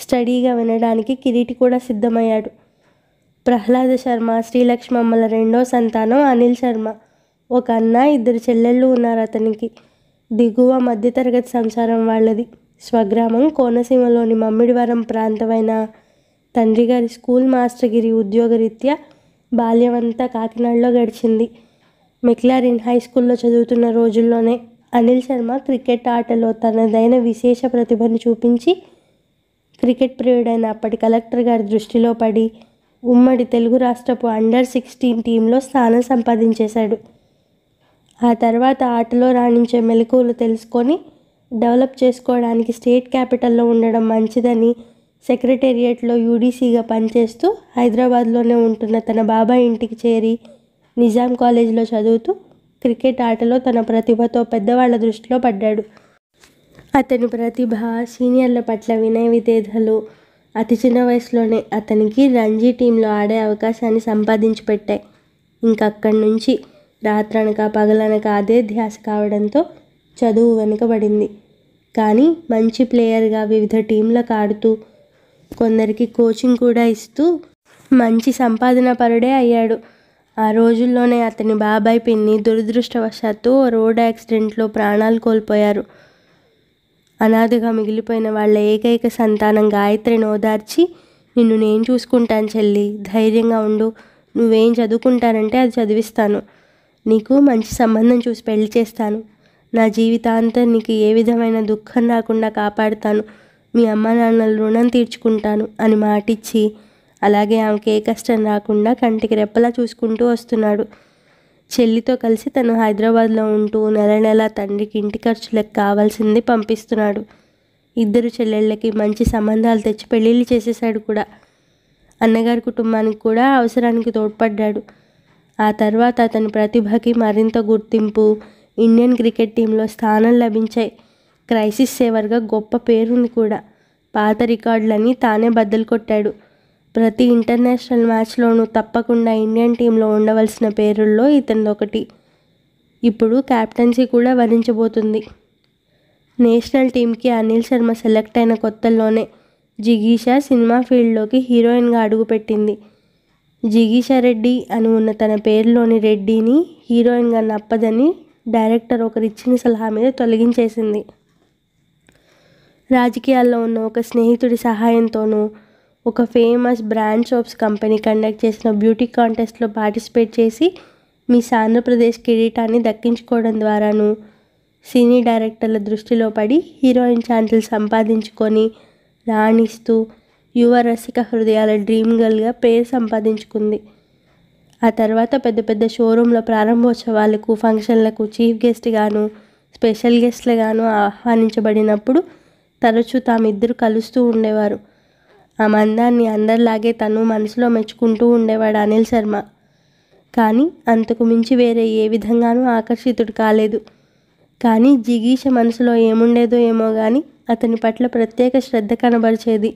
స్టడీగా వినడానికి కిరీటి కూడా సిద్ధమయ్యాడు ప్రహ్లాద శర్మ శ్రీలక్ష్మమ్మల రెండో సంతానం అనిల్ శర్మ ఒక అన్న ఇద్దరు చెల్లెళ్ళు ఉన్నారు అతనికి దిగువ మధ్యతరగతి సంసారం వాళ్ళది స్వగ్రామం కోనసీమలోని మమ్మిడివరం ప్రాంతమైన తండ్రి గారి స్కూల్ మాస్టర్గిరి ఉద్యోగరీత్యా బాల్యమంతా కాకినాడలో గడిచింది మెక్లారిన్ హై స్కూల్లో చదువుతున్న రోజుల్లోనే అనిల్ శర్మ క్రికెట్ ఆటలో తనదైన విశేష ప్రతిభను చూపించి క్రికెట్ ప్రియుడైన అప్పటి కలెక్టర్ గారి దృష్టిలో పడి ఉమ్మడి తెలుగు రాష్ట్రపు అండర్ సిక్స్టీన్ టీంలో స్థానం సంపాదించేశాడు ఆ తర్వాత ఆటలో రాణించే మెలకువలు తెలుసుకొని డెవలప్ చేసుకోవడానికి స్టేట్ క్యాపిటల్లో ఉండడం మంచిదని సెక్రటేరియట్లో యూడీసీగా పనిచేస్తూ హైదరాబాద్లోనే ఉంటున్న తన బాబాయ్ ఇంటికి చేరి నిజాం కాలేజీలో చదువుతూ క్రికెట్ ఆటలో తన ప్రతిభతో పెద్దవాళ్ల దృష్టిలో పడ్డాడు అతని ప్రతిభ సీనియర్ల పట్ల వినయ విధేదలు అతి చిన్న వయసులోనే అతనికి రంజీ టీంలో ఆడే అవకాశాన్ని సంపాదించి పెట్టాయి ఇంకక్కడి నుంచి రాత్రనక పగలనక అదే ధ్యాస కావడంతో చదువు వెనుకబడింది కానీ మంచి ప్లేయర్గా వివిధ టీంలకు ఆడుతూ కొందరికి కోచింగ్ కూడా ఇస్తూ మంచి సంపాదన పరుడే అయ్యాడు ఆ రోజుల్లోనే అతని బాబాయ్ పిన్ని దురదృష్టవశాత్తు రోడ్ యాక్సిడెంట్లో ప్రాణాలు కోల్పోయారు అనాథగా మిగిలిపోయిన వాళ్ళ ఏకైక సంతానం గాయత్రిని ఓదార్చి నిన్ను నేను చూసుకుంటాను చెల్లి ధైర్యంగా ఉండు నువ్వేం చదువుకుంటానంటే అది చదివిస్తాను నీకు మంచి సంబంధం చూసి పెళ్లి చేస్తాను నా జీవితాంతం నీకు ఏ విధమైన దుఃఖం రాకుండా కాపాడుతాను మీ అమ్మ నాన్నల రుణం తీర్చుకుంటాను అని మాటిచ్చి అలాగే ఆమెకి ఏ కష్టం రాకుండా కంటికి రెప్పలా చూసుకుంటూ వస్తున్నాడు చెల్లితో కలిసి తను హైదరాబాద్లో ఉంటూ నెల నెల తండ్రికి ఇంటి ఖర్చులకు కావాల్సింది పంపిస్తున్నాడు ఇద్దరు చెల్లెళ్ళకి మంచి సంబంధాలు తెచ్చి పెళ్ళిళ్ళు చేసేశాడు కూడా అన్నగారి కుటుంబానికి కూడా అవసరానికి తోడ్పడ్డాడు ఆ తర్వాత అతని ప్రతిభకి మరింత గుర్తింపు ఇండియన్ క్రికెట్ టీంలో స్థానం లభించాయి క్రైసిస్ సేవర్గా గొప్ప పేరుంది కూడా పాత రికార్డులని తానే బద్దలు కొట్టాడు ప్రతి ఇంటర్నేషనల్ మ్యాచ్లోనూ తప్పకుండా ఇండియన్ టీంలో ఉండవలసిన పేరుల్లో ఇతనిదొకటి ఇప్పుడు క్యాప్టెన్సీ కూడా వరించబోతుంది నేషనల్ టీంకి అనిల్ శర్మ సెలెక్ట్ అయిన కొత్తల్లోనే జిగీషా సినిమా ఫీల్డ్లోకి హీరోయిన్గా అడుగుపెట్టింది జిగీషా రెడ్డి అని ఉన్న తన పేరులోని రెడ్డిని హీరోయిన్గా నప్పదని డైరెక్టర్ ఒకరిచ్చిన సలహా మీద తొలగించేసింది రాజకీయాల్లో ఉన్న ఒక స్నేహితుడి సహాయంతోనూ ఒక famous brand soaps company conduct చేసిన బ్యూటీ కాంటెస్ట్లో పార్టిసిపేట్ చేసి మిస్ ఆంధ్రప్రదేశ్ కిరీటాన్ని దక్కించుకోవడం ద్వారాను సినీ డైరెక్టర్ల దృష్టిలో పడి హీరోయిన్ ఛాన్సులు సంపాదించుకొని రాణిస్తూ యువ రసిక హృదయాల డ్రీమ్ గర్ల్గా పేరు సంపాదించుకుంది ఆ తర్వాత పెద్ద పెద్ద షోరూంలో ప్రారంభోత్సవాలకు ఫంక్షన్లకు చీఫ్ గెస్ట్గాను స్పెషల్ గెస్ట్లుగాను ఆహ్వానించబడినప్పుడు తరచూ తామిద్దరు కలుస్తూ ఉండేవారు ఆ మందాన్ని అందరిలాగే తను మనసులో మెచ్చుకుంటూ ఉండేవాడు అనిల్ శర్మ కానీ అంతకు మించి వేరే ఏ విధంగానూ ఆకర్షితుడు కాలేదు కానీ జిగీష మనసులో ఏముండేదో ఏమో కానీ అతని పట్ల ప్రత్యేక శ్రద్ధ కనబరిచేది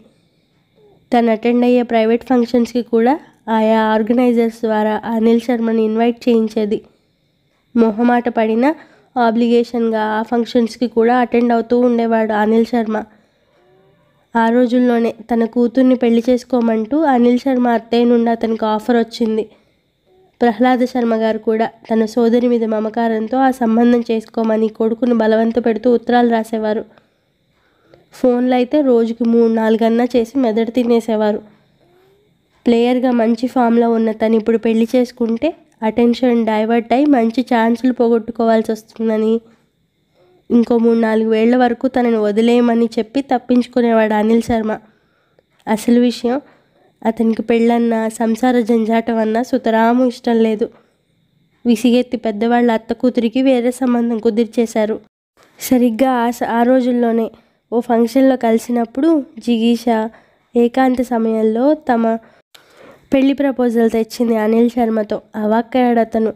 తను అటెండ్ అయ్యే ప్రైవేట్ ఫంక్షన్స్కి కూడా ఆయా ఆర్గనైజర్స్ ద్వారా అనిల్ శర్మని ఇన్వైట్ చేయించేది మొహమాట పడిన ఆబ్లిగేషన్గా ఆ ఫంక్షన్స్కి కూడా అటెండ్ అవుతూ ఉండేవాడు అనిల్ శర్మ ఆ రోజుల్లోనే తన కూతుర్ని పెళ్లి చేసుకోమంటూ అనిల్ శర్మ అత్తయ్య నుండి అతనికి ఆఫర్ వచ్చింది ప్రహ్లాద శర్మ గారు కూడా తన సోదరి మీద మమకారంతో ఆ సంబంధం చేసుకోమని కొడుకును బలవంత పెడుతూ ఉత్తరాలు రాసేవారు ఫోన్లు అయితే రోజుకి మూడు నాలుగన్నా చేసి మెదడు తినేసేవారు ప్లేయర్గా మంచి ఫామ్లో ఉన్న తను ఇప్పుడు పెళ్లి చేసుకుంటే అటెన్షన్ డైవర్ట్ అయి మంచి ఛాన్సులు పోగొట్టుకోవాల్సి వస్తుందని ఇంకో మూడు నాలుగు వేళ్ల వరకు తనని వదిలేయమని చెప్పి తప్పించుకునేవాడు అనిల్ శర్మ అసలు విషయం అతనికి పెళ్ళన్నా సంసార జంజాటం అన్నా సుతరాము ఇష్టం లేదు విసిగెత్తి పెద్దవాళ్ళ అత్త కూతురికి వేరే సంబంధం కుదిర్చేశారు సరిగ్గా ఆ ఆ రోజుల్లోనే ఓ ఫంక్షన్లో కలిసినప్పుడు జిగీష ఏకాంత సమయంలో తమ పెళ్లి ప్రపోజల్ తెచ్చింది అనిల్ శర్మతో అవాక్కయ్యాడు అతను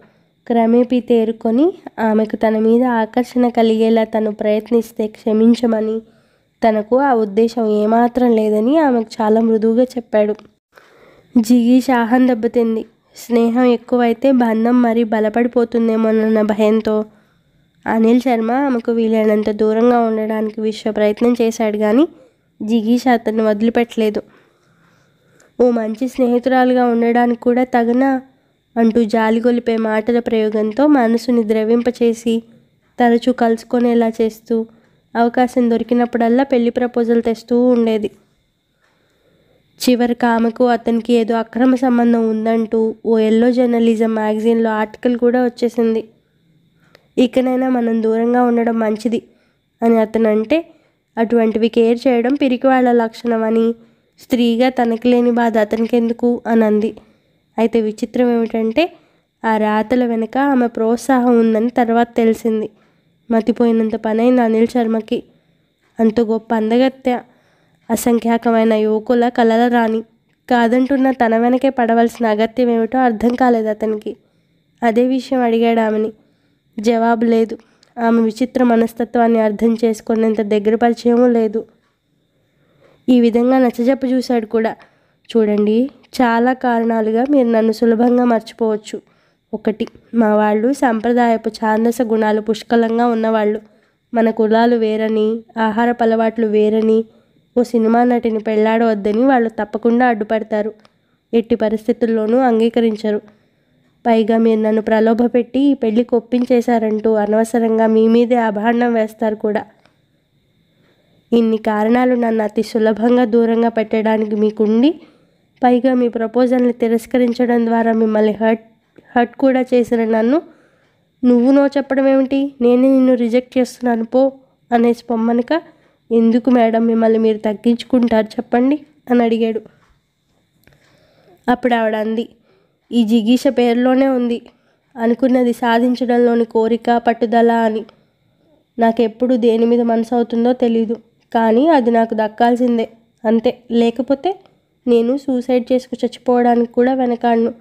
క్రమేపీ తేరుకొని ఆమెకు తన మీద ఆకర్షణ కలిగేలా తను ప్రయత్నిస్తే క్షమించమని తనకు ఆ ఉద్దేశం ఏమాత్రం లేదని ఆమెకు చాలా మృదువుగా చెప్పాడు జిగి శాహం దెబ్బతింది స్నేహం ఎక్కువైతే బంధం మరీ బలపడిపోతుందేమోనన్న భయంతో అనిల్ శర్మ ఆమెకు వీలైనంత దూరంగా ఉండడానికి విశ్వ ప్రయత్నం చేశాడు కానీ జిగీష అతన్ని వదిలిపెట్టలేదు ఓ మంచి స్నేహితురాలుగా ఉండడానికి కూడా తగిన అంటూ జాలిగొలిపే మాటల ప్రయోగంతో మనసుని ద్రవింపచేసి తరచూ కలుసుకునేలా చేస్తూ అవకాశం దొరికినప్పుడల్లా పెళ్లి ప్రపోజల్ తెస్తూ ఉండేది చివరికి ఆమెకు అతనికి ఏదో అక్రమ సంబంధం ఉందంటూ ఓ ఎల్లో జర్నలిజం మ్యాగజైన్లో ఆర్టికల్ కూడా వచ్చేసింది ఇకనైనా మనం దూరంగా ఉండడం మంచిది అని అతను అంటే అటువంటివి కేర్ చేయడం పిరికి వాళ్ళ లక్షణం అని స్త్రీగా తనకి లేని బాధ అతనికెందుకు అని అంది అయితే విచిత్రం ఏమిటంటే ఆ రాతల వెనుక ఆమె ప్రోత్సాహం ఉందని తర్వాత తెలిసింది మతిపోయినంత పనైంది అనిల్ శర్మకి అంత గొప్ప అందగత్య అసంఖ్యాకమైన యువకుల కలల రాణి కాదంటున్న తన వెనకే పడవలసిన అగత్యం ఏమిటో అర్థం కాలేదు అతనికి అదే విషయం అడిగాడు ఆమెని జవాబు లేదు ఆమె విచిత్ర మనస్తత్వాన్ని అర్థం చేసుకునేంత దగ్గర పరిచయమూ లేదు ఈ విధంగా నచ్చజెప్ప చూశాడు కూడా చూడండి చాలా కారణాలుగా మీరు నన్ను సులభంగా మర్చిపోవచ్చు ఒకటి మా వాళ్ళు సాంప్రదాయపు ఛాందస గుణాలు పుష్కలంగా ఉన్నవాళ్ళు మన కులాలు వేరని ఆహారపు అలవాట్లు వేరని ఓ సినిమా నటిని పెళ్ళాడవద్దని వాళ్ళు తప్పకుండా అడ్డుపడతారు ఎట్టి పరిస్థితుల్లోనూ అంగీకరించరు పైగా మీరు నన్ను ప్రలోభపెట్టి పెళ్లి కొప్పించేశారంటూ అనవసరంగా మీ మీదే అభాండం వేస్తారు కూడా ఇన్ని కారణాలు నన్ను అతి సులభంగా దూరంగా పెట్టడానికి మీకుండి పైగా మీ ప్రపోజల్ని తిరస్కరించడం ద్వారా మిమ్మల్ని హర్ట్ హర్ట్ కూడా చేసిన నన్ను నువ్వు నో చెప్పడం ఏమిటి నేనే నిన్ను రిజెక్ట్ చేస్తున్నాను పో అనేసి పొమ్మనక ఎందుకు మేడం మిమ్మల్ని మీరు తగ్గించుకుంటారు చెప్పండి అని అడిగాడు అప్పుడు ఆవిడ అంది ఈ జిగీష పేరులోనే ఉంది అనుకున్నది సాధించడంలోని కోరిక పట్టుదల అని నాకెప్పుడు దేని మీద మనసు అవుతుందో తెలీదు కానీ అది నాకు దక్కాల్సిందే అంతే లేకపోతే నేను సూసైడ్ చేసుకు చచ్చిపోవడానికి కూడా వెనకాడను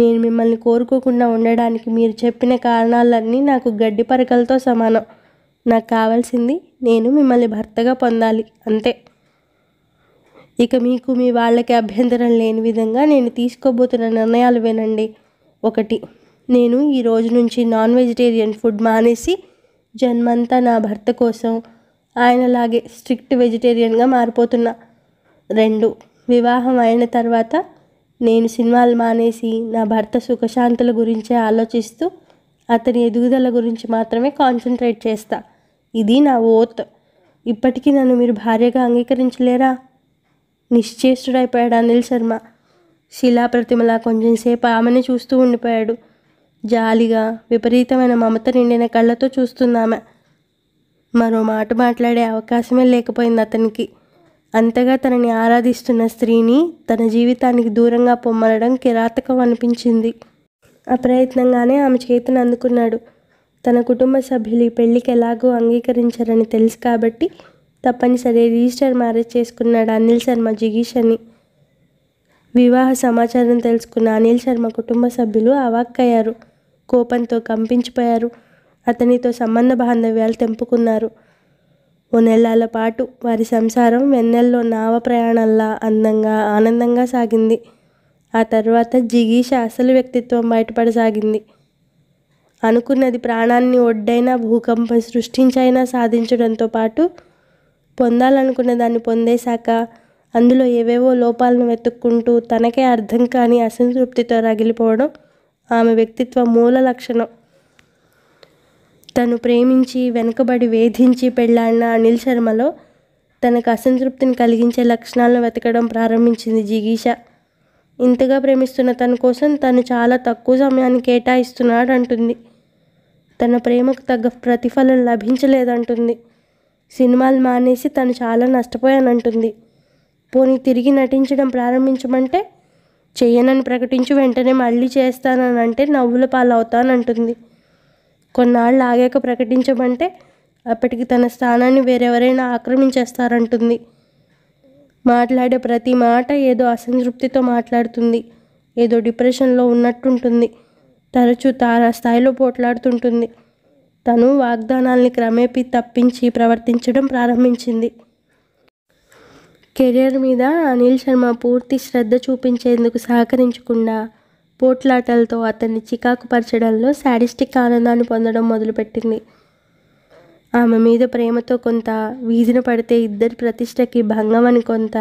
నేను మిమ్మల్ని కోరుకోకుండా ఉండడానికి మీరు చెప్పిన కారణాలన్నీ నాకు గడ్డి పరకలతో సమానం నాకు కావాల్సింది నేను మిమ్మల్ని భర్తగా పొందాలి అంతే ఇక మీకు మీ వాళ్ళకి అభ్యంతరం లేని విధంగా నేను తీసుకోబోతున్న నిర్ణయాలు వినండి ఒకటి నేను ఈ రోజు నుంచి నాన్ వెజిటేరియన్ ఫుడ్ మానేసి జన్మంతా నా భర్త కోసం ఆయనలాగే స్ట్రిక్ట్ వెజిటేరియన్గా మారిపోతున్నా రెండు వివాహం అయిన తర్వాత నేను సినిమాలు మానేసి నా భర్త సుఖశాంతుల గురించే ఆలోచిస్తూ అతని ఎదుగుదల గురించి మాత్రమే కాన్సన్ట్రేట్ చేస్తా ఇది నా ఓత్ ఇప్పటికీ నన్ను మీరు భార్యగా అంగీకరించలేరా నిశ్చేష్టుడైపోయాడు అనిల్ శర్మ శిలాప్రతిమలా కొంచెంసేపు ఆమెను చూస్తూ ఉండిపోయాడు జాలిగా విపరీతమైన మమత నిండిన కళ్ళతో చూస్తున్నామె మరో మాట మాట్లాడే అవకాశమే లేకపోయింది అతనికి అంతగా తనని ఆరాధిస్తున్న స్త్రీని తన జీవితానికి దూరంగా పొమ్మలడం కిరాతకం అనిపించింది అప్రయత్నంగానే ఆమె చేతిని అందుకున్నాడు తన కుటుంబ సభ్యులు ఈ పెళ్లికి ఎలాగో అంగీకరించారని తెలుసు కాబట్టి తప్పనిసరి రిజిస్టర్ మ్యారేజ్ చేసుకున్నాడు అనిల్ శర్మ జిగీష్ అని వివాహ సమాచారం తెలుసుకున్న అనిల్ శర్మ కుటుంబ సభ్యులు అవాక్కయ్యారు కోపంతో కంపించిపోయారు అతనితో సంబంధ బాంధవ్యాలు తెంపుకున్నారు ఓ నెలల పాటు వారి సంసారం వెన్నెల్లో నావ ప్రయాణంలా అందంగా ఆనందంగా సాగింది ఆ తర్వాత జిగీష అసలు వ్యక్తిత్వం బయటపడసాగింది అనుకున్నది ప్రాణాన్ని ఒడ్డైన భూకంపం సృష్టించైనా సాధించడంతో పాటు పొందాలనుకున్న దాన్ని పొందేశాక అందులో ఏవేవో లోపాలను వెతుక్కుంటూ తనకే అర్థం కాని అసంతృప్తితో రగిలిపోవడం ఆమె వ్యక్తిత్వ మూల లక్షణం తను ప్రేమించి వెనుకబడి వేధించి పెళ్ళాడిన అనిల్ శర్మలో తనకు అసంతృప్తిని కలిగించే లక్షణాలను వెతకడం ప్రారంభించింది జిగీష ఇంతగా ప్రేమిస్తున్న తన కోసం తను చాలా తక్కువ సమయాన్ని కేటాయిస్తున్నాడు అంటుంది తన ప్రేమకు తగ్గ ప్రతిఫలం లభించలేదంటుంది సినిమాలు మానేసి తను చాలా నష్టపోయానంటుంది పోనీ తిరిగి నటించడం ప్రారంభించమంటే చెయ్యనని ప్రకటించి వెంటనే మళ్ళీ చేస్తానని అంటే నవ్వుల పాలవుతానంటుంది కొన్నాళ్ళు ఆగాక ప్రకటించమంటే అప్పటికి తన స్థానాన్ని వేరెవరైనా ఆక్రమించేస్తారంటుంది మాట్లాడే ప్రతి మాట ఏదో అసంతృప్తితో మాట్లాడుతుంది ఏదో డిప్రెషన్లో ఉన్నట్టుంటుంది తరచూ తార స్థాయిలో పోట్లాడుతుంటుంది తను వాగ్దానాల్ని క్రమేపీ తప్పించి ప్రవర్తించడం ప్రారంభించింది కెరియర్ మీద అనిల్ శర్మ పూర్తి శ్రద్ధ చూపించేందుకు సహకరించకుండా పోట్లాటలతో అతన్ని చికాకు పరచడంలో శాడిస్టిక్ ఆనందాన్ని పొందడం మొదలుపెట్టింది ఆమె మీద ప్రేమతో కొంత వీధిన పడితే ఇద్దరి ప్రతిష్టకి భంగం అని కొంత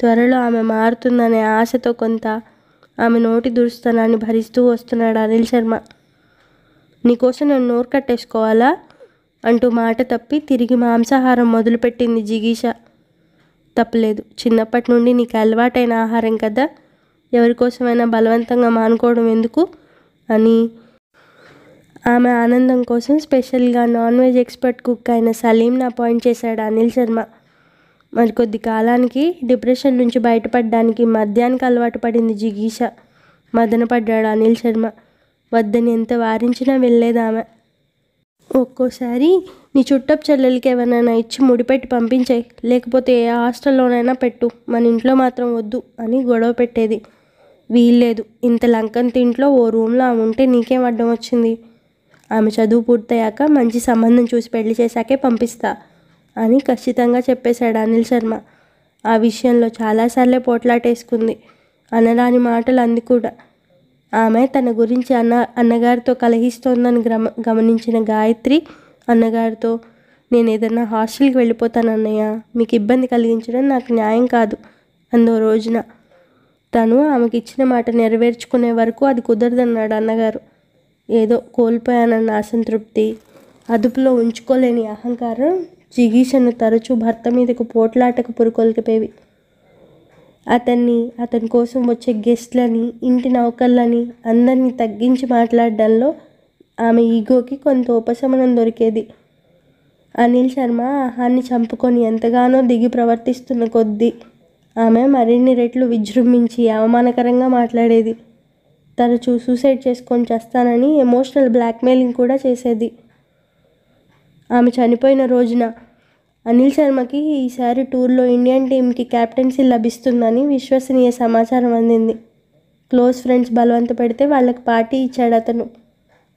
త్వరలో ఆమె మారుతుందనే ఆశతో కొంత ఆమె నోటి దురుస్తనాన్ని భరిస్తూ వస్తున్నాడు అనిల్ శర్మ నీకోసం నేను నోరు కట్టేసుకోవాలా అంటూ మాట తప్పి తిరిగి మాంసాహారం మొదలుపెట్టింది జిగీష తప్పలేదు చిన్నప్పటి నుండి నీకు అలవాటైన ఆహారం కదా ఎవరికోసమైనా బలవంతంగా మానుకోవడం ఎందుకు అని ఆమె ఆనందం కోసం స్పెషల్గా నాన్ వెజ్ ఎక్స్పర్ట్ కుక్ అయిన సలీంని అపాయింట్ చేశాడు అనిల్ శర్మ మరికొద్ది కాలానికి డిప్రెషన్ నుంచి బయటపడడానికి మద్యానికి అలవాటు పడింది జిగీష మదనపడ్డాడు అనిల్ శర్మ వద్దని ఎంత వారించినా వెళ్ళేదామె ఒక్కోసారి నీ చుట్టపు చెల్లెలకి ఏమైనా ఇచ్చి ముడిపెట్టి పంపించాయి లేకపోతే ఏ హాస్టల్లోనైనా పెట్టు మన ఇంట్లో మాత్రం వద్దు అని గొడవ పెట్టేది వీల్లేదు ఇంత లంకన్ తింట్లో ఓ రూమ్లో ఆమె ఉంటే నీకేం అడ్డం వచ్చింది ఆమె చదువు పూర్తయ్యాక మంచి సంబంధం చూసి పెళ్లి చేశాకే పంపిస్తా అని ఖచ్చితంగా చెప్పేశాడు అనిల్ శర్మ ఆ విషయంలో చాలాసార్లే పోట్లాటేసుకుంది అనరాని మాటలు అంది కూడా ఆమె తన గురించి అన్న అన్నగారితో కలహిస్తోందని గమ గమనించిన గాయత్రి అన్నగారితో నేను ఏదైనా హాస్టల్కి అన్నయ్య మీకు ఇబ్బంది కలిగించడం నాకు న్యాయం కాదు అందో రోజున తను ఆమెకి ఇచ్చిన మాట నెరవేర్చుకునే వరకు అది కుదరదన్నాడు అన్నగారు ఏదో కోల్పోయానన్న అసంతృప్తి అదుపులో ఉంచుకోలేని అహంకారం జిగీషను తరచూ భర్త మీదకు పోట్లాటకు పురుకొల్కిపేవి అతన్ని అతని కోసం వచ్చే గెస్ట్లని ఇంటి నౌకర్లని అందరినీ తగ్గించి మాట్లాడడంలో ఆమె ఈగోకి కొంత ఉపశమనం దొరికేది అనిల్ శర్మ ఆహాన్ని చంపుకొని ఎంతగానో దిగి ప్రవర్తిస్తున్న కొద్దీ ఆమె మరిన్ని రెట్లు విజృంభించి అవమానకరంగా మాట్లాడేది తరచూ సూసైడ్ చేసుకొని చేస్తానని ఎమోషనల్ బ్లాక్మెయిలింగ్ కూడా చేసేది ఆమె చనిపోయిన రోజున అనిల్ శర్మకి ఈసారి టూర్లో ఇండియన్ టీంకి క్యాప్టెన్సీ లభిస్తుందని విశ్వసనీయ సమాచారం అందింది క్లోజ్ ఫ్రెండ్స్ బలవంత పెడితే వాళ్ళకి పార్టీ ఇచ్చాడు అతను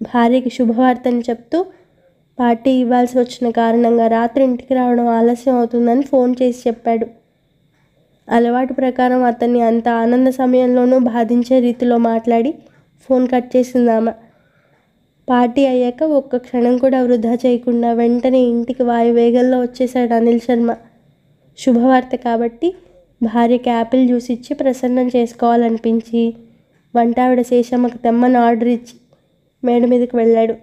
భార్యకి శుభవార్తని చెప్తూ పార్టీ ఇవ్వాల్సి వచ్చిన కారణంగా రాత్రి ఇంటికి రావడం ఆలస్యం అవుతుందని ఫోన్ చేసి చెప్పాడు అలవాటు ప్రకారం అతన్ని అంత ఆనంద సమయంలోనూ బాధించే రీతిలో మాట్లాడి ఫోన్ కట్ చేసిందామె పార్టీ అయ్యాక ఒక్క క్షణం కూడా వృధా చేయకుండా వెంటనే ఇంటికి వాయు వేగంలో వచ్చేశాడు అనిల్ శర్మ శుభవార్త కాబట్టి భార్యకి యాపిల్ జ్యూస్ ఇచ్చి ప్రసన్నం చేసుకోవాలనిపించి వంట ఆవిడ శేషమ్మకు తెమ్మని ఆర్డర్ ఇచ్చి మేడ మీదకి వెళ్ళాడు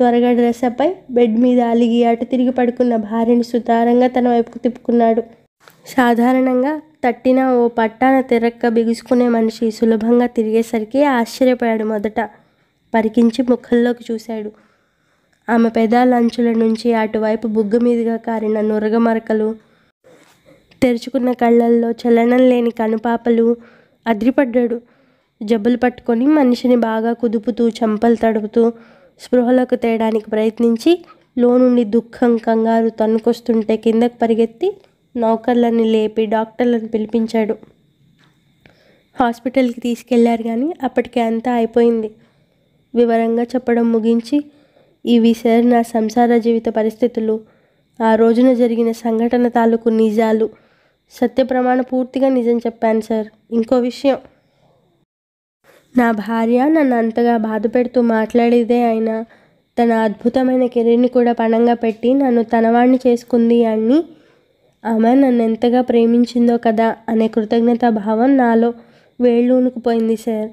త్వరగా డ్రెస్ అప్పై బెడ్ మీద అలిగి అటు తిరిగి పడుకున్న భార్యని సుతారంగా తన వైపుకు తిప్పుకున్నాడు సాధారణంగా తట్టిన ఓ పట్టాన తెరక్క బిగుసుకునే మనిషి సులభంగా తిరిగేసరికి ఆశ్చర్యపోయాడు మొదట పరికించి ముఖంలోకి చూశాడు ఆమె పెదాలంచుల నుంచి అటువైపు బుగ్గ మీదుగా కారిన నురగమరకలు తెరుచుకున్న కళ్ళల్లో చలనం లేని కనుపాపలు అదిరిపడ్డాడు జబ్బులు పట్టుకొని మనిషిని బాగా కుదుపుతూ చంపలు తడుపుతూ స్పృహలోకి తేయడానికి ప్రయత్నించి లోనుండి దుఃఖం కంగారు తన్నుకొస్తుంటే కిందకు పరిగెత్తి నౌకర్లని లేపి డాక్టర్లను పిలిపించాడు హాస్పిటల్కి తీసుకెళ్లారు కానీ అప్పటికే అంతా అయిపోయింది వివరంగా చెప్పడం ముగించి ఇవి సార్ నా సంసార జీవిత పరిస్థితులు ఆ రోజున జరిగిన సంఘటన తాలూకు నిజాలు సత్య ప్రమాణ పూర్తిగా నిజం చెప్పాను సార్ ఇంకో విషయం నా భార్య నన్ను అంతగా బాధ పెడుతూ మాట్లాడేదే అయినా తన అద్భుతమైన కెరీర్ని కూడా పణంగా పెట్టి నన్ను తనవాణ్ణి చేసుకుంది అని ఆమె నన్ను ఎంతగా ప్రేమించిందో కదా అనే కృతజ్ఞతా భావం నాలో వేళ్ళు సార్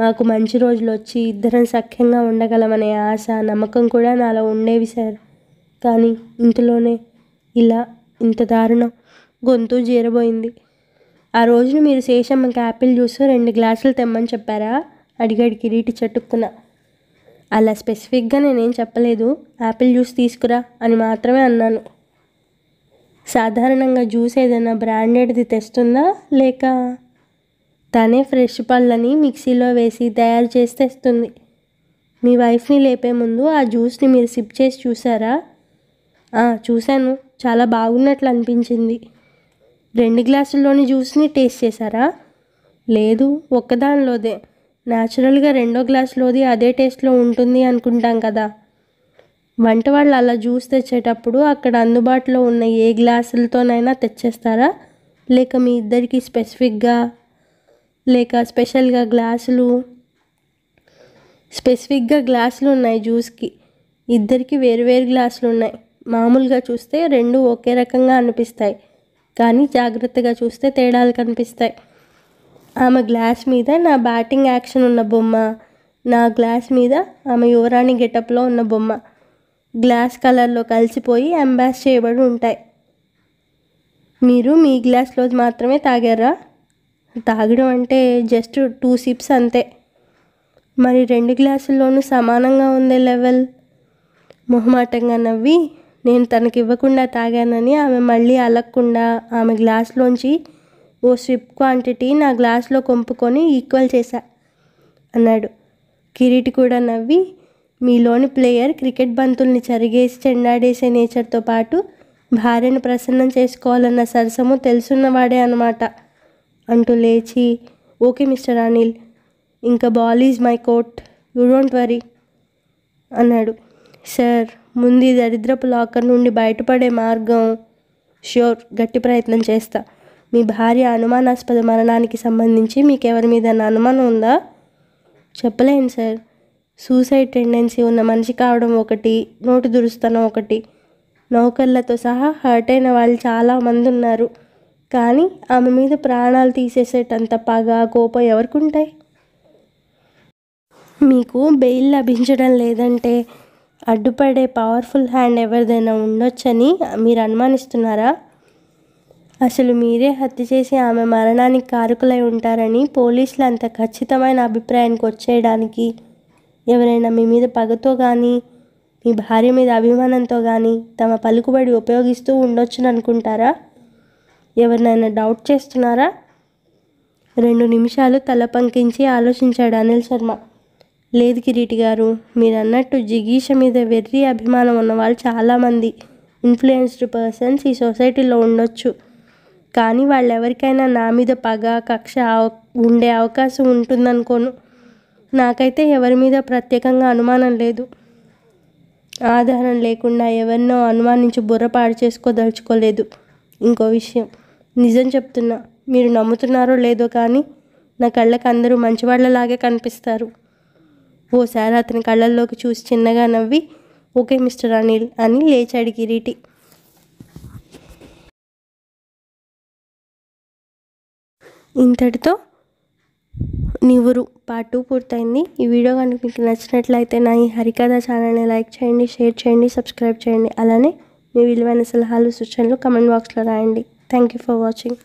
మాకు మంచి రోజులు వచ్చి ఇద్దరం సఖ్యంగా ఉండగలమనే ఆశ నమ్మకం కూడా నాలో ఉండేవి సార్ కానీ ఇంతలోనే ఇలా ఇంత దారుణం గొంతు జీరబోయింది ఆ రోజున మీరు శేషమ్మకి యాపిల్ జ్యూస్ రెండు గ్లాసులు తెమ్మని చెప్పారా అడిగాడు కిరీటి చెట్టుకున్న అలా స్పెసిఫిక్గా నేనేం చెప్పలేదు యాపిల్ జ్యూస్ తీసుకురా అని మాత్రమే అన్నాను సాధారణంగా జ్యూస్ ఏదైనా బ్రాండెడ్ది తెస్తుందా లేక తనే ఫ్రెష్ పళ్ళని మిక్సీలో వేసి తయారు చేసి తెస్తుంది మీ వైఫ్ని లేపే ముందు ఆ జ్యూస్ని మీరు సిప్ చేసి చూసారా చూశాను చాలా బాగున్నట్లు అనిపించింది రెండు గ్లాసుల్లోని జ్యూస్ని టేస్ట్ చేశారా లేదు ఒక్కదానిలోదే న్యాచురల్గా రెండో గ్లాసులోది అదే టేస్ట్లో ఉంటుంది అనుకుంటాం కదా వంట వాళ్ళు అలా జ్యూస్ తెచ్చేటప్పుడు అక్కడ అందుబాటులో ఉన్న ఏ గ్లాసులతోనైనా తెచ్చేస్తారా లేక మీ ఇద్దరికి స్పెసిఫిక్గా లేక స్పెషల్గా గ్లాసులు స్పెసిఫిక్గా గ్లాసులు ఉన్నాయి జ్యూస్కి ఇద్దరికి వేరు వేరు గ్లాసులు ఉన్నాయి మామూలుగా చూస్తే రెండు ఒకే రకంగా అనిపిస్తాయి కానీ జాగ్రత్తగా చూస్తే తేడాలు కనిపిస్తాయి ఆమె గ్లాస్ మీద నా బ్యాటింగ్ యాక్షన్ ఉన్న బొమ్మ నా గ్లాస్ మీద ఆమె యువరాణి గెటప్లో ఉన్న బొమ్మ గ్లాస్ కలర్లో కలిసిపోయి అంబాస్ చేయబడి ఉంటాయి మీరు మీ గ్లాస్లో మాత్రమే తాగారా తాగడం అంటే జస్ట్ టూ సిప్స్ అంతే మరి రెండు గ్లాసుల్లోనూ సమానంగా ఉండే లెవెల్ మొహమాటంగా నవ్వి నేను తనకి ఇవ్వకుండా తాగానని ఆమె మళ్ళీ అలక్కుండా ఆమె గ్లాస్లోంచి ఓ స్విప్ క్వాంటిటీ నా గ్లాస్లో కొంపుకొని ఈక్వల్ చేశా అన్నాడు కిరీటి కూడా నవ్వి మీలోని ప్లేయర్ క్రికెట్ బంతుల్ని చరిగేసి చెండాడేసే నేచర్తో పాటు భార్యను ప్రసన్నం చేసుకోవాలన్న సరసము తెలుసున్నవాడే అనమాట అంటూ లేచి ఓకే మిస్టర్ అనిల్ ఇంకా ball is my court you don't worry అన్నాడు సార్ ముందు దరిద్రపు లాకర్ నుండి బయటపడే మార్గం ష్యూర్ గట్టి ప్రయత్నం చేస్తా మీ భార్య అనుమానాస్పద మరణానికి సంబంధించి మీకు ఎవరి మీద అనుమానం ఉందా చెప్పలేను సార్ సూసైడ్ టెండెన్సీ ఉన్న మనిషి కావడం ఒకటి నోటు దురుస్తనం ఒకటి నౌకర్లతో సహా హర్ట్ అయిన వాళ్ళు చాలామంది ఉన్నారు కానీ ఆమె మీద ప్రాణాలు తీసేసేటంత పగ కోపం ఎవరికి ఉంటాయి మీకు బెయిల్ లభించడం లేదంటే అడ్డుపడే పవర్ఫుల్ హ్యాండ్ ఎవరిదైనా ఉండొచ్చని మీరు అనుమానిస్తున్నారా అసలు మీరే హత్య చేసి ఆమె మరణానికి కారకులై ఉంటారని పోలీసులు అంత ఖచ్చితమైన అభిప్రాయానికి వచ్చేయడానికి ఎవరైనా మీ మీద పగతో కానీ మీ భార్య మీద అభిమానంతో కానీ తమ పలుకుబడి ఉపయోగిస్తూ ఉండొచ్చు అనుకుంటారా ఎవరినైనా డౌట్ చేస్తున్నారా రెండు నిమిషాలు తల పంకించి ఆలోచించాడు అనిల్ శర్మ లేదు కిరీటి గారు మీరు అన్నట్టు జిగీష మీద వెర్రి అభిమానం ఉన్నవాళ్ళు చాలామంది ఇన్ఫ్లుయెన్స్డ్ పర్సన్స్ ఈ సొసైటీలో ఉండొచ్చు కానీ వాళ్ళెవరికైనా నా మీద పగ కక్ష ఉండే అవకాశం ఉంటుందనుకోను నాకైతే ఎవరి మీద ప్రత్యేకంగా అనుమానం లేదు ఆధారం లేకుండా ఎవరినో అనుమానించి బుర్ర పాడు చేసుకోదలుచుకోలేదు ఇంకో విషయం నిజం చెప్తున్నా మీరు నమ్ముతున్నారో లేదో కానీ నా కళ్ళకు అందరూ మంచివాళ్ళలాగే కనిపిస్తారు ఓసారి అతని కళ్ళల్లోకి చూసి చిన్నగా నవ్వి ఓకే మిస్టర్ అనిల్ అని లేచాడు కిరీటి ఇంతటితో నివురు పార్ట్ టూ పూర్తయింది ఈ వీడియో కనుక మీకు నచ్చినట్లయితే నా ఈ హరికథ ఛానల్ని లైక్ చేయండి షేర్ చేయండి సబ్స్క్రైబ్ చేయండి అలానే మీ విలువైన సలహాలు సూచనలు కమెంట్ బాక్స్లో రాయండి థ్యాంక్ యూ ఫర్ వాచింగ్